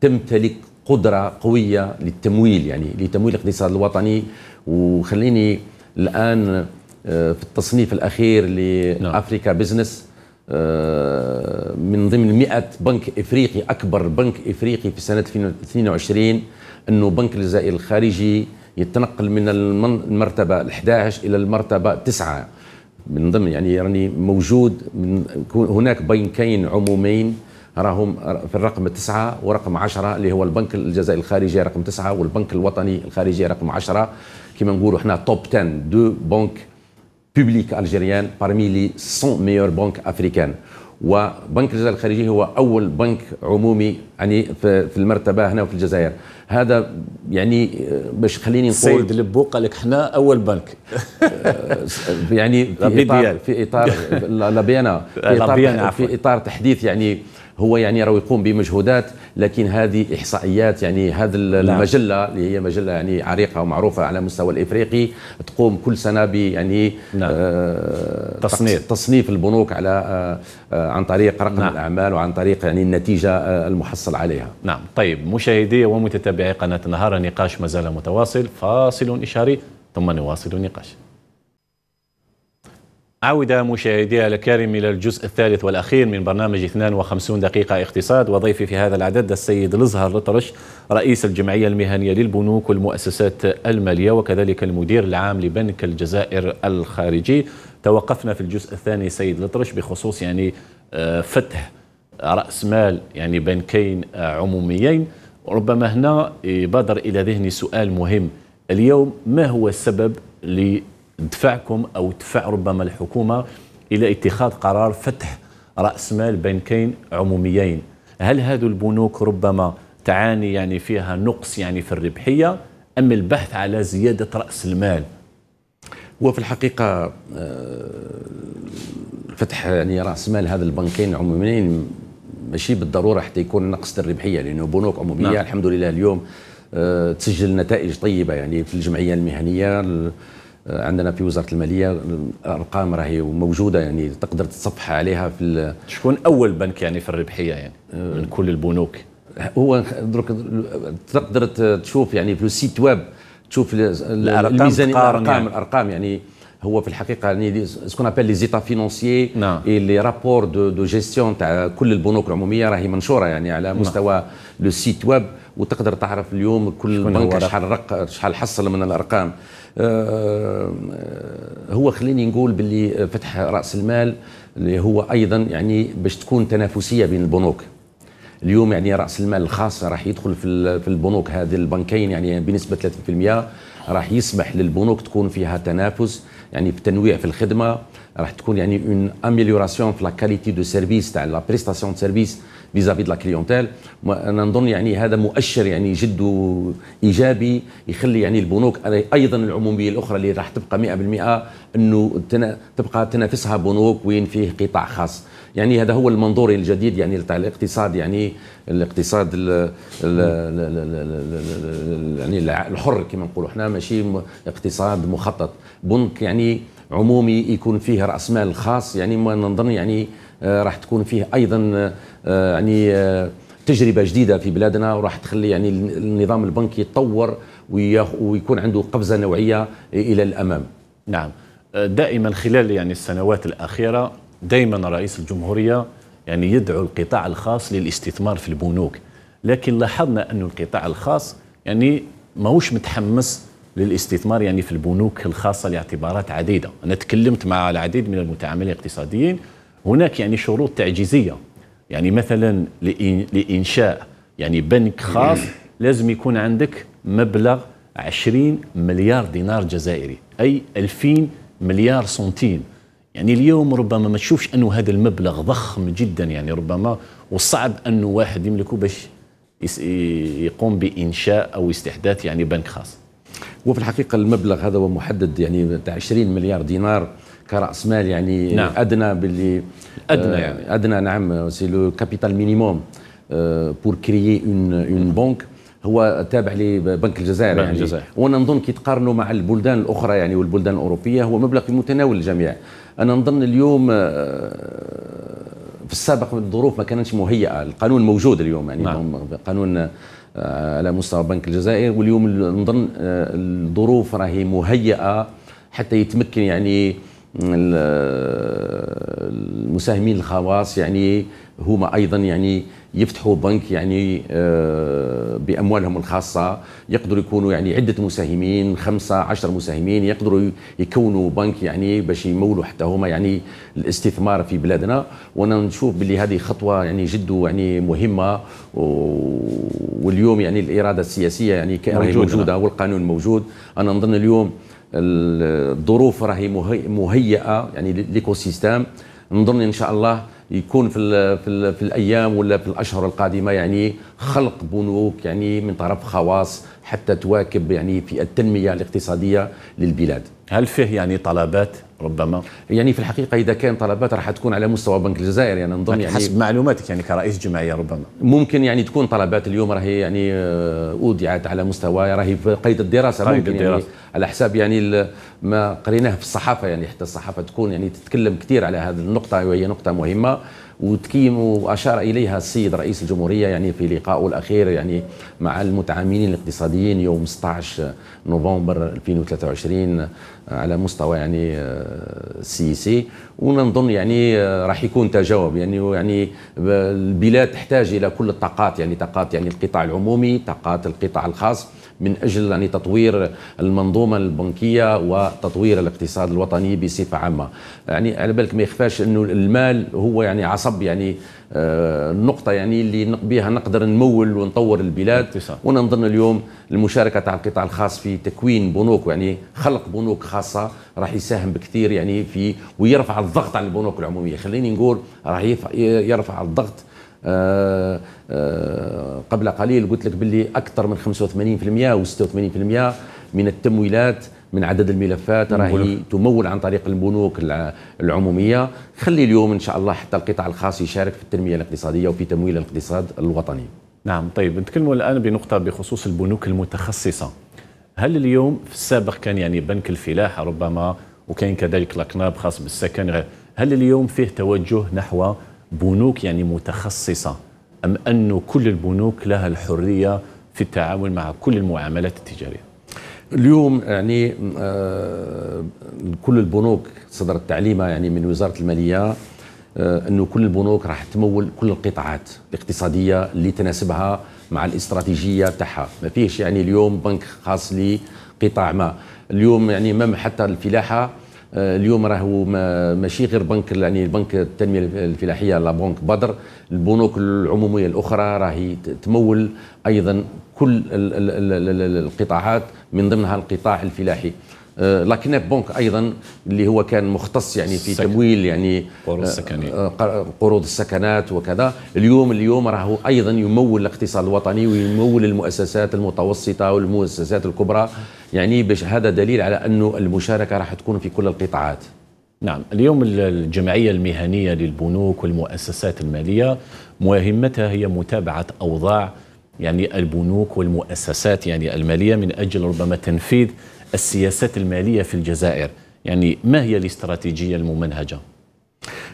تمتلك قدره قويه للتمويل يعني لتمويل الاقتصاد الوطني وخليني الان آه، في التصنيف الاخير نعم. لافريكا بزنس آه، من ضمن 100 بنك افريقي اكبر بنك افريقي في سنه 2022 انه بنك الجزائر الخارجي يتنقل من المرتبه 11 الى المرتبه 9 من ضمن يعني راني يعني موجود من هناك بنكين عمومين راهم في الرقم تسعة ورقم 10 اللي هو البنك الجزائري الخارجي رقم 9 والبنك الوطني الخارجي رقم 10 كما نقولوا احنا توب 10 دو بنك بوبليك الجيريان بارمي لي 100 ميور بنك افريكان وبنك الجزائر الخارجي هو اول بنك عمومي يعني في المرتبه هنا وفي الجزائر هذا يعني باش خليني نقول سيد لبو قال لك حنا اول بنك يعني في اطار في اطار لابيانا في اطار في اطار تحديث يعني هو يعني راه يقوم بمجهودات لكن هذه إحصائيات يعني هذا نعم. المجلة اللي هي مجلة يعني عريقة ومعروفة على المستوى الإفريقي تقوم كل سنة ب يعني نعم. آه تصنيف تصنيف البنوك على آه آه عن طريق رقم نعم. الأعمال وعن طريق يعني النتيجة آه المحصل عليها نعم طيب مشاهدي ومتتابعي قناة نهار النقاش ما زال متواصل فاصل إشاري ثم نواصل النقاش عودة مشاهدي الكرام إلى الجزء الثالث والأخير من برنامج 52 دقيقة اقتصاد وضيفي في هذا العدد السيد الأزهر لطرش رئيس الجمعية المهنية للبنوك والمؤسسات المالية وكذلك المدير العام لبنك الجزائر الخارجي توقفنا في الجزء الثاني سيد لطرش بخصوص يعني آه، فتح رأس مال يعني بنكين آه، عموميين ربما هنا يبادر إلى ذهني سؤال مهم اليوم ما هو السبب دفعكم أو دفع ربما الحكومة إلى اتخاذ قرار فتح رأس مال بنكين عموميين هل هذه البنوك ربما تعاني يعني فيها نقص يعني في الربحية أم البحث على زيادة رأس المال هو في الحقيقة آه، فتح يعني رأس مال هذا البنكين العموميين ماشي بالضرورة حتى يكون نقص الربحية لأنه بنوك عمومية نعم. الحمد لله اليوم آه، تسجل نتائج طيبة يعني في الجمعية المهنية آه، عندنا في وزاره الماليه الارقام آه، راهي موجوده يعني تقدر تتصفح عليها في شكون اول بنك يعني في الربحيه يعني آه، من كل البنوك هو درك تقدر تشوف يعني في السيت ويب تشوف الارقام الارقام يعني. الارقام يعني هو في الحقيقه يعني سكون ابل لي زيتا فينونسيي نعم لي رابور دو دو جيستيون تاع كل البنوك العموميه راهي منشوره يعني على نعم. مستوى لو سيت ويب وتقدر تعرف اليوم كل بنك شحال رق شحال حصل من الارقام أه هو خليني نقول باللي فتح راس المال اللي هو ايضا يعني باش تكون تنافسيه بين البنوك اليوم يعني راس المال الخاص راح يدخل في في البنوك هذه البنكين يعني بنسبه 30% راح يسمح للبنوك تكون فيها تنافس يعني بتنويع في الخدمه راح تكون يعني اون اميليوراسيون في لا كاليتي دو سيرفيس تاع لا بريستاسيون سيرفيس فيزافي دو لا كليونتيل انا نظن يعني هذا مؤشر يعني جد ايجابي يخلي يعني البنوك ايضا العموميه الاخرى اللي راح تبقى 100% انه تبقى تنافسها بنوك وين فيه قطاع خاص يعني هذا هو المنظور الجديد يعني تاع الاقتصاد يعني الاقتصاد الـ الـ يعني الحر كما نقولوا احنا ماشي اقتصاد مخطط بنك يعني عمومي يكون فيه راس مال خاص يعني ما نظن يعني آه، راح تكون فيه ايضا آه، يعني آه، تجربه جديده في بلادنا وراح تخلي يعني النظام البنكي يتطور ويكون عنده قفزه نوعيه الى الامام. نعم دائما خلال يعني السنوات الاخيره دائما رئيس الجمهوريه يعني يدعو القطاع الخاص للاستثمار في البنوك لكن لاحظنا أن القطاع الخاص يعني ماهوش متحمس للاستثمار يعني في البنوك الخاصه لاعتبارات عديده انا تكلمت مع العديد من المتعاملين الاقتصاديين هناك يعني شروط تعجيزيه يعني مثلا لانشاء يعني بنك خاص *clears throat* لازم يكون عندك مبلغ 20 مليار دينار جزائري اي 2000 مليار سنتيم يعني اليوم ربما ما تشوفش انه هذا المبلغ ضخم جدا يعني ربما وصعب انه واحد يملكه باش يقوم بانشاء او استحداث يعني بنك خاص وفي الحقيقه المبلغ هذا هو محدد يعني تاع 20 مليار دينار كراس مال يعني نعم. ادنى باللي ادنى آه، يعني ادنى نعم سي لو كابيتال مينيموم بور كريي اون اون بنك هو تابع لبنك الجزائر بنك يعني الجزائر. وانا نظن كي تقارنوا مع البلدان الاخرى يعني والبلدان الاوروبيه هو مبلغ في متناول الجميع انا نظن اليوم آه، في السابق الظروف ما كانتش مهيئه القانون موجود اليوم يعني نعم. قانون آه، على مستوى بنك الجزائر واليوم نظن آه، الظروف راهي مهيئه حتى يتمكن يعني آه، المساهمين الخواص يعني هما ايضا يعني يفتحوا بنك يعني آه، باموالهم الخاصه يقدروا يكونوا يعني عده مساهمين خمسة عشر مساهمين يقدروا يكونوا بنك يعني باش يمولوا حتى هما يعني الاستثمار في بلادنا وانا نشوف باللي هذه خطوه يعني جد يعني مهمه واليوم يعني الاراده السياسيه يعني موجودة, موجوده والقانون موجود انا نظن اليوم الظروف راهي مهيئه يعني ليكو سيستم نظن ان شاء الله يكون في الـ في, الـ في الايام ولا في الاشهر القادمه يعني خلق بنوك يعني من طرف خواص حتى تواكب يعني في التنميه الاقتصاديه للبلاد. هل فيه يعني طلبات ربما يعني في الحقيقه اذا كان طلبات راح تكون على مستوى بنك الجزائر يعني نظن يعني حسب معلوماتك يعني كرئيس جمعيه ربما ممكن يعني تكون طلبات اليوم راهي يعني آه، اودعت على مستوى راهي في قيد الدراسه قيد ممكن يعني الدراسة. يعني على حساب يعني ما قريناه في الصحافه يعني حتى الصحافه تكون يعني تتكلم كثير على هذه النقطه وهي نقطه مهمه وتكيم واشار اليها السيد رئيس الجمهوريه يعني في لقائه الاخير يعني مع المتعاملين الاقتصاديين يوم 16 نوفمبر 2023 على مستوى يعني السيسي آه، ونظن يعني آه، راح يكون تجاوب يعني يعني البلاد تحتاج الى كل الطاقات يعني طاقات يعني القطاع العمومي طاقات القطاع الخاص من أجل يعني تطوير المنظومة البنكية وتطوير الاقتصاد الوطني بصفة عامة يعني على بالك ما يخفاش أنه المال هو يعني عصب يعني النقطة آه، يعني اللي بها نقدر نمول ونطور البلاد نظن اليوم المشاركة تاع القطاع الخاص في تكوين بنوك يعني خلق بنوك خاصة راح يساهم بكثير يعني في ويرفع الضغط على البنوك العمومية خليني نقول راح يرفع الضغط آه، آه، قبل قليل قلت لك باللي اكثر من 85% و86% من التمويلات من عدد الملفات راهي تمول عن طريق البنوك العموميه خلي اليوم ان شاء الله حتى القطاع الخاص يشارك في التنميه الاقتصاديه وفي تمويل الاقتصاد الوطني نعم طيب نتكلموا الان بنقطه بخصوص البنوك المتخصصه هل اليوم في السابق كان يعني بنك الفلاحه ربما وكان كذلك لاكناب خاص بالسكن هل اليوم فيه توجه نحو بنوك يعني متخصصة أم أنه كل البنوك لها الحرية في التعامل مع كل المعاملات التجارية اليوم يعني آه، كل البنوك صدرت تعليمه يعني من وزاره الماليه آه، انه كل البنوك راح تمول كل القطاعات الاقتصاديه اللي تناسبها مع الاستراتيجيه تاعها ما فيش يعني اليوم بنك خاص لقطاع ما اليوم يعني مم حتى الفلاحه آه، اليوم راهو ماشي غير بنك يعني البنك التنميه الفلاحيه لا بنك بدر البنوك العموميه الاخرى راهي تمول ايضا كل القطاعات من ضمنها القطاع الفلاحي آه، لا كناب بنك ايضا اللي هو كان مختص يعني في السكن. تمويل يعني قروض آه، السكنيه آه، قروض السكنات وكذا اليوم اليوم راه ايضا يمول الاقتصاد الوطني ويمول المؤسسات المتوسطه والمؤسسات الكبرى يعني باش هذا دليل على انه المشاركه راح تكون في كل القطاعات نعم اليوم الجمعية المهنية للبنوك والمؤسسات المالية مهمتها هي متابعة أوضاع يعني البنوك والمؤسسات يعني المالية من أجل ربما تنفيذ السياسات المالية في الجزائر يعني ما هي الاستراتيجية الممنهجة؟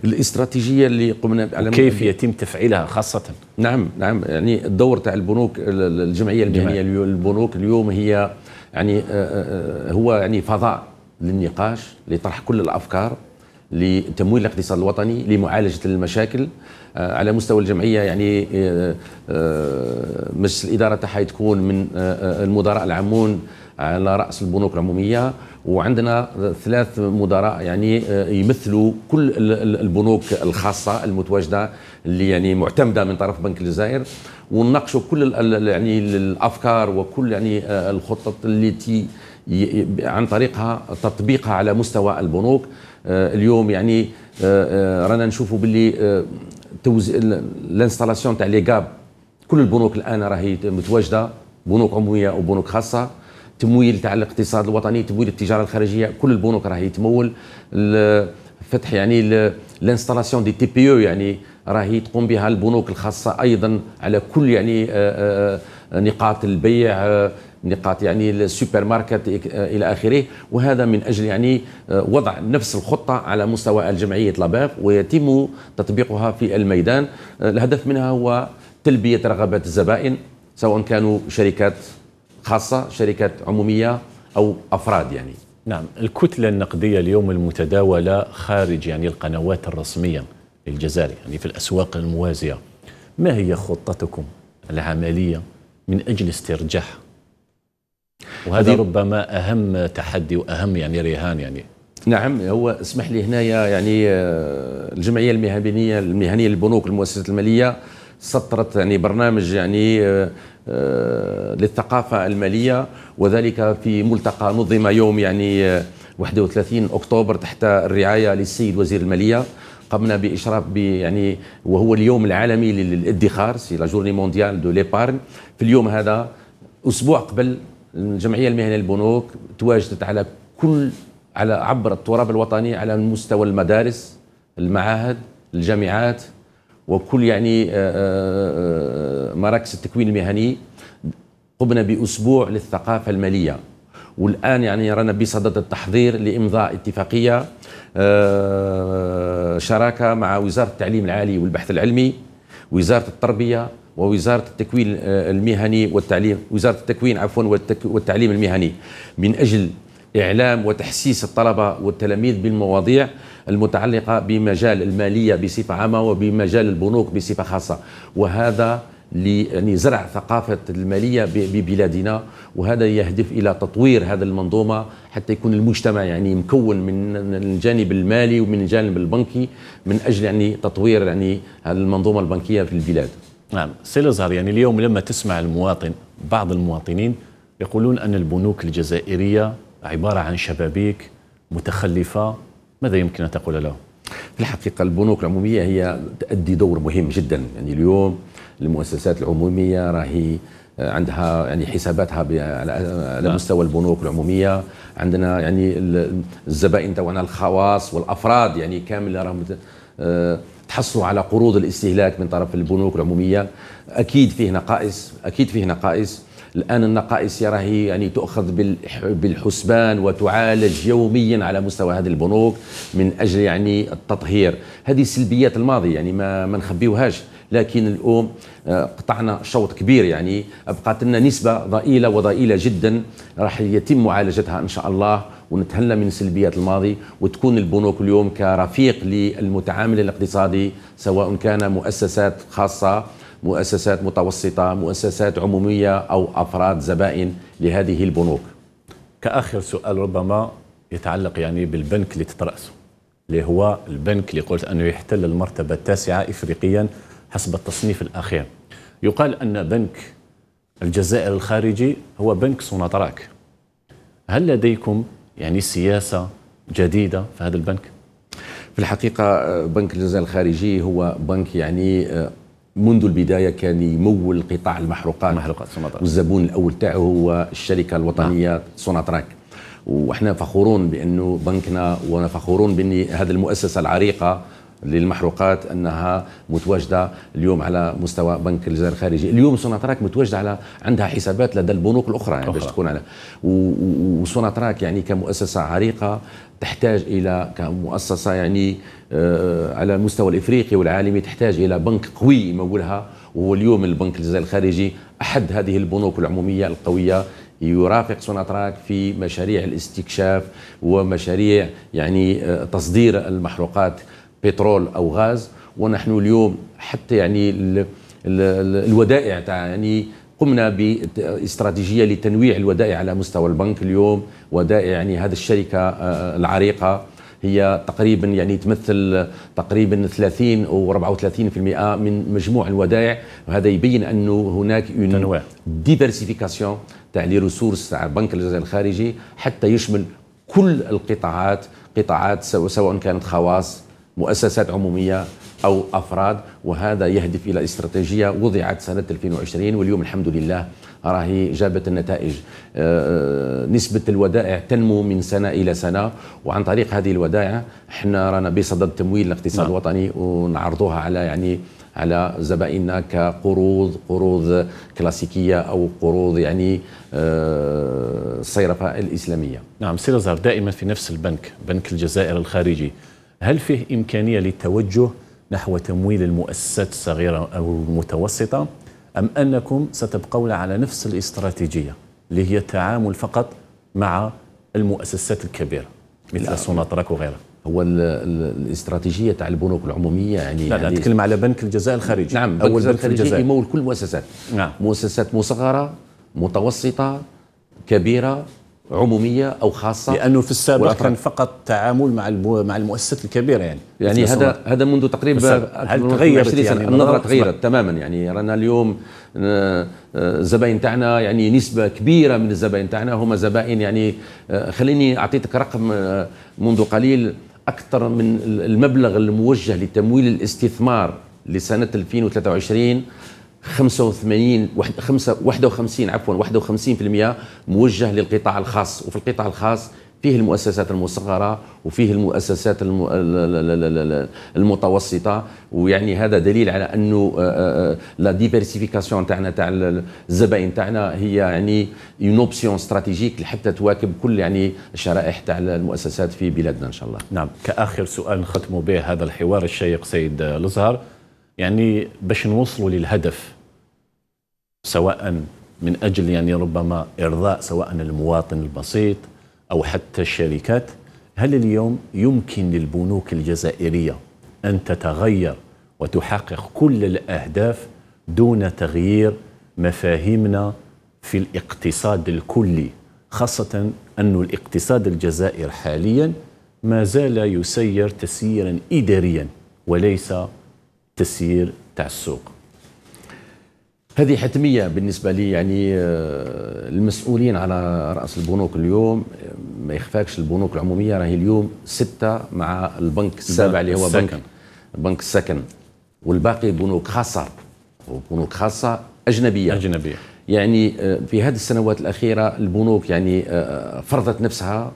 الاستراتيجيه اللي قمنا كيف يتم تفعيلها خاصه نعم نعم يعني الدور تاع البنوك الجمعيه المهنيه للبنوك اليوم هي يعني آه، آه، آه، هو يعني فضاء للنقاش لطرح كل الافكار لتمويل الاقتصاد الوطني لمعالجه المشاكل على مستوى الجمعيه يعني مجلس الاداره تاعها تكون من المدراء العامون على راس البنوك العموميه وعندنا ثلاث مدراء يعني آه، يمثلوا كل البنوك الخاصه المتواجده اللي يعني معتمده من طرف بنك الجزائر ونناقشوا كل يعني الافكار وكل يعني آه، الخطط التي عن طريقها تطبيقها على مستوى البنوك آه، اليوم يعني رانا نشوفوا باللي توزيع الانستالاسيون تاع لي كل البنوك الان راهي متواجده بنوك عموميه وبنوك خاصه تمويل تاع الاقتصاد الوطني تمويل التجاره الخارجيه كل البنوك راهي تمول فتح يعني لانستالاسيون دي تي بي او يعني راهي تقوم بها البنوك الخاصه ايضا على كل يعني آه، آه، آه، نقاط البيع نقاط يعني السوبر ماركت الى اخره وهذا من اجل يعني وضع نفس الخطه على مستوى الجمعيه لاباف ويتم تطبيقها في الميدان الهدف منها هو تلبيه رغبات الزبائن سواء كانوا شركات خاصة شركات عمومية أو أفراد يعني نعم الكتلة النقدية اليوم المتداولة خارج يعني القنوات الرسمية للجزائر يعني في الأسواق الموازية ما هي خطتكم العملية من أجل استرجاعها وهذا ربما أهم تحدي وأهم يعني رهان يعني نعم هو اسمح لي هنايا يعني آه، الجمعيه المهنيه المهنيه للبنوك المؤسسات الماليه سطرت يعني برنامج يعني آه، آه، للثقافة المالية وذلك في ملتقى نظم يوم يعني 31 آه، أكتوبر تحت الرعاية للسيد وزير المالية قمنا باشراف يعني وهو اليوم العالمي للادخار سي لا جورني مونديال دو ليبارن في اليوم هذا اسبوع قبل الجمعيه المهنيه للبنوك تواجدت على كل على عبر التراب الوطني على مستوى المدارس المعاهد الجامعات وكل يعني آه، آه، آه، مراكز التكوين المهني قمنا باسبوع للثقافه الماليه والان يعني رانا بصدد التحضير لامضاء اتفاقيه شراكه مع وزاره التعليم العالي والبحث العلمي وزاره التربيه ووزاره التكوين المهني والتعليم وزاره التكوين عفوا والتعليم المهني من اجل اعلام وتحسيس الطلبه والتلاميذ بالمواضيع المتعلقة بمجال المالية بصفة عامة وبمجال البنوك بصفة خاصة وهذا يعني زرع ثقافة المالية ببلادنا وهذا يهدف إلى تطوير هذا المنظومة حتى يكون المجتمع يعني مكون من الجانب المالي ومن الجانب البنكي من أجل يعني تطوير يعني هذه المنظومة البنكية في البلاد نعم سي الازهر يعني اليوم لما تسمع المواطن بعض المواطنين يقولون ان البنوك الجزائريه عباره عن شبابيك متخلفه ماذا يمكن أن تقول له؟ في الحقيقة البنوك العمومية هي تؤدي دور مهم جدا يعني اليوم المؤسسات العمومية راهي آه، عندها يعني حساباتها على نعم. مستوى البنوك العموميه عندنا يعني الزبائن تاعنا الخواص والافراد يعني كامل راهم آه، تحصلوا على قروض الاستهلاك من طرف البنوك العموميه اكيد فيه نقائص اكيد فيه نقائص الان النقائص راهي يعني تؤخذ بالحسبان وتعالج يوميا على مستوى هذه البنوك من اجل يعني التطهير هذه سلبيات الماضي يعني ما ما نخبيوهاش لكن الأم آه، قطعنا شوط كبير يعني ابقات لنا نسبة ضئيلة وضئيلة جدا راح يتم معالجتها إن شاء الله ونتهلى من سلبيات الماضي وتكون البنوك اليوم كرفيق للمتعامل الاقتصادي سواء كان مؤسسات خاصة مؤسسات متوسطة مؤسسات عمومية أو أفراد زبائن لهذه البنوك كآخر سؤال ربما يتعلق يعني بالبنك اللي تترأسه اللي هو البنك اللي قلت أنه يحتل المرتبة التاسعة إفريقيا حسب التصنيف الأخير يقال أن بنك الجزائر الخارجي هو بنك سوناطراك هل لديكم يعني سياسة جديدة في هذا البنك؟ في الحقيقة آه، بنك الجزائر الخارجي هو بنك يعني آه، منذ البدايه كان يمول قطاع المحروقات محروقات والزبون الاول تاعه هو الشركه الوطنيه آه. نعم. سوناتراك واحنا فخورون بانه بنكنا وانا فخورون بان هذه المؤسسه العريقه للمحروقات انها متواجده اليوم على مستوى بنك الجزائر الخارجي، اليوم سوناتراك متواجده على عندها حسابات لدى البنوك الاخرى يعني باش تكون على وسوناتراك يعني كمؤسسه عريقه تحتاج الى كمؤسسه يعني آه، على المستوى الافريقي والعالمي تحتاج الى بنك قوي يمولها وهو اليوم البنك الجزائري الخارجي احد هذه البنوك العموميه القويه يرافق سوناتراك في مشاريع الاستكشاف ومشاريع يعني آه، تصدير المحروقات بترول او غاز ونحن اليوم حتى يعني الـ الـ الودائع يعني قمنا باستراتيجيه لتنويع الودائع على مستوى البنك اليوم ودائع يعني هذه الشركه آه، العريقه هي تقريبا يعني تمثل تقريبا 30 او 34% من مجموع الودائع وهذا يبين انه هناك تنوع ديفيرسيفيكاسيون تاع لي ريسورس تاع بنك الجزائر الخارجي حتى يشمل كل القطاعات قطاعات سواء كانت خواص مؤسسات عمومية أو أفراد وهذا يهدف إلى استراتيجية وضعت سنة 2020 واليوم الحمد لله راهي جابت النتائج آه، نسبة الودائع تنمو من سنة إلى سنة وعن طريق هذه الودائع احنا رانا بصدد تمويل الاقتصاد نعم. الوطني ونعرضوها على يعني على زبائننا كقروض قروض كلاسيكية أو قروض يعني آه، الصيرفة الإسلامية نعم سي دائما في نفس البنك بنك الجزائر الخارجي هل فيه إمكانية للتوجه نحو تمويل المؤسسات الصغيرة أو المتوسطة أم أنكم ستبقون على نفس الاستراتيجية اللي هي التعامل فقط مع المؤسسات الكبيرة مثل سوناطراك وغيرها هو الاستراتيجيه تاع البنوك العموميه يعني لا يعني نتكلم على بنك الجزائر الخارجي نعم اول بنك الجزائر يمول كل المؤسسات نعم مؤسسات مصغره متوسطه كبيره عموميه او خاصه لانه في السابق كان فقط تعامل مع مع المؤسسات الكبيره يعني يعني هذا هذا منذ تقريبا هل تغيرت يعني النظره تغيرت تماما يعني رانا اليوم الزبائن آه، تاعنا يعني نسبه كبيره من الزبائن تاعنا هما زبائن يعني آه، خليني اعطيتك رقم آه، منذ قليل اكثر من المبلغ الموجه لتمويل الاستثمار لسنه 2023 85 51 عفوا 51% موجه للقطاع الخاص وفي القطاع الخاص فيه المؤسسات المصغرة وفيه المؤسسات المتوسطة ويعني هذا دليل على أنه آه، آه، آه، لا ديفيرسيفيكاسيون تاعنا تاع الزبائن تاعنا هي يعني اون اوبسيون استراتيجيك حتى تواكب كل يعني الشرائح تاع المؤسسات في بلادنا إن شاء الله نعم كآخر سؤال نختم به هذا الحوار الشيق سيد الأزهر يعني باش نوصلوا للهدف سواء من أجل يعني ربما إرضاء سواء المواطن البسيط أو حتى الشركات هل اليوم يمكن للبنوك الجزائرية أن تتغير وتحقق كل الأهداف دون تغيير مفاهيمنا في الاقتصاد الكلي خاصة أن الاقتصاد الجزائر حاليا ما زال يسير تسييرا إداريا وليس تسيير تاع السوق هذه حتميه بالنسبه لي يعني آه، المسؤولين على راس البنوك اليوم ما يخفاكش البنوك العموميه راهي اليوم سته مع البنك السابع اللي هو السكن. بنك بنك السكن والباقي بنوك خاصه وبنوك خاصه اجنبيه اجنبيه يعني آه، في هذه السنوات الاخيره البنوك يعني آه، فرضت نفسها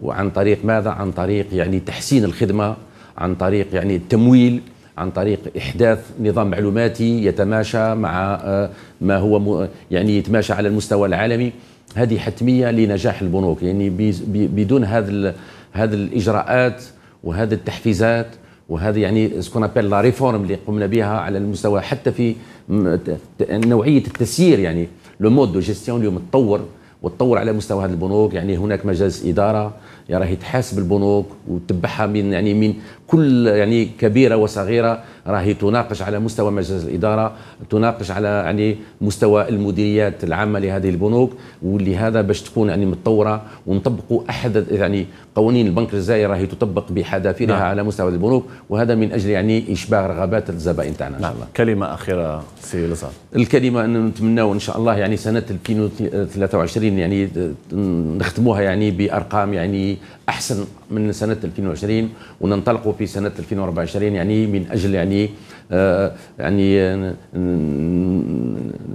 وعن طريق ماذا عن طريق يعني تحسين الخدمه عن طريق يعني التمويل عن طريق إحداث نظام معلوماتي يتماشى مع آه، ما هو يعني يتماشى على المستوى العالمي هذه حتمية لنجاح البنوك يعني بدون هذا هذه الإجراءات وهذه التحفيزات وهذا يعني سكون ابل لا ريفورم اللي قمنا بها على المستوى حتى في نوعيه التسيير يعني لو مود دو جيستيون اليوم تطور وتطور على مستوى هذه البنوك يعني هناك مجالس اداره راهي تحاسب البنوك وتتبعها من يعني من كل يعني كبيره وصغيره راهي تناقش على مستوى مجلس الاداره تناقش على يعني مستوى المديريات العامه لهذه البنوك ولهذا باش تكون يعني متطوره ونطبقوا احد يعني قوانين البنك الجزائري راهي تطبق بحذافيرها نعم. على مستوى البنوك وهذا من اجل يعني اشباع رغبات الزبائن تاعنا نعم. ان شاء نعم. الله كلمه اخيره سي الكلمه ان نتمناو ان شاء الله يعني سنه 2023 يعني نختموها يعني بارقام يعني احسن من سنه 2020 وننطلقوا في سنه 2024 يعني من اجل يعني آه، يعني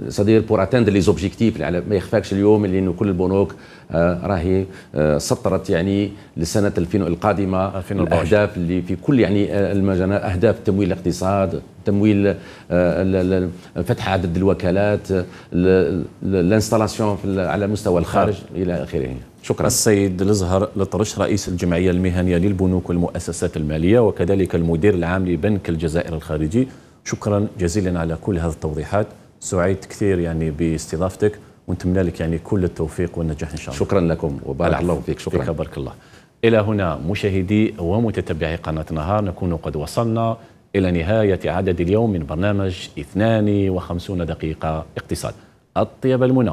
صدير بور اتاند لي زوبجيكتيف ما يخفاكش اليوم اللي انه كل البنوك آه، راهي آه، سطرت يعني لسنه 2000 القادمه الاهداف اللي في كل يعني اهداف تمويل الاقتصاد تمويل فتح عدد الوكالات الانستالاسيون على مستوى الخارج طيب. الى اخره شكرا السيد الازهر لطرش رئيس الجمعية المهنية للبنوك والمؤسسات المالية وكذلك المدير العام لبنك الجزائر الخارجي شكرا جزيلا على كل هذه التوضيحات سعيد كثير يعني باستضافتك ونتمنى لك يعني كل التوفيق والنجاح ان شاء الله شكرا لكم وبارك الله فيك شكرا بارك الله الى هنا مشاهدي ومتتبعي قناه نهار نكون قد وصلنا الى نهايه عدد اليوم من برنامج 52 دقيقه اقتصاد اطيب المنى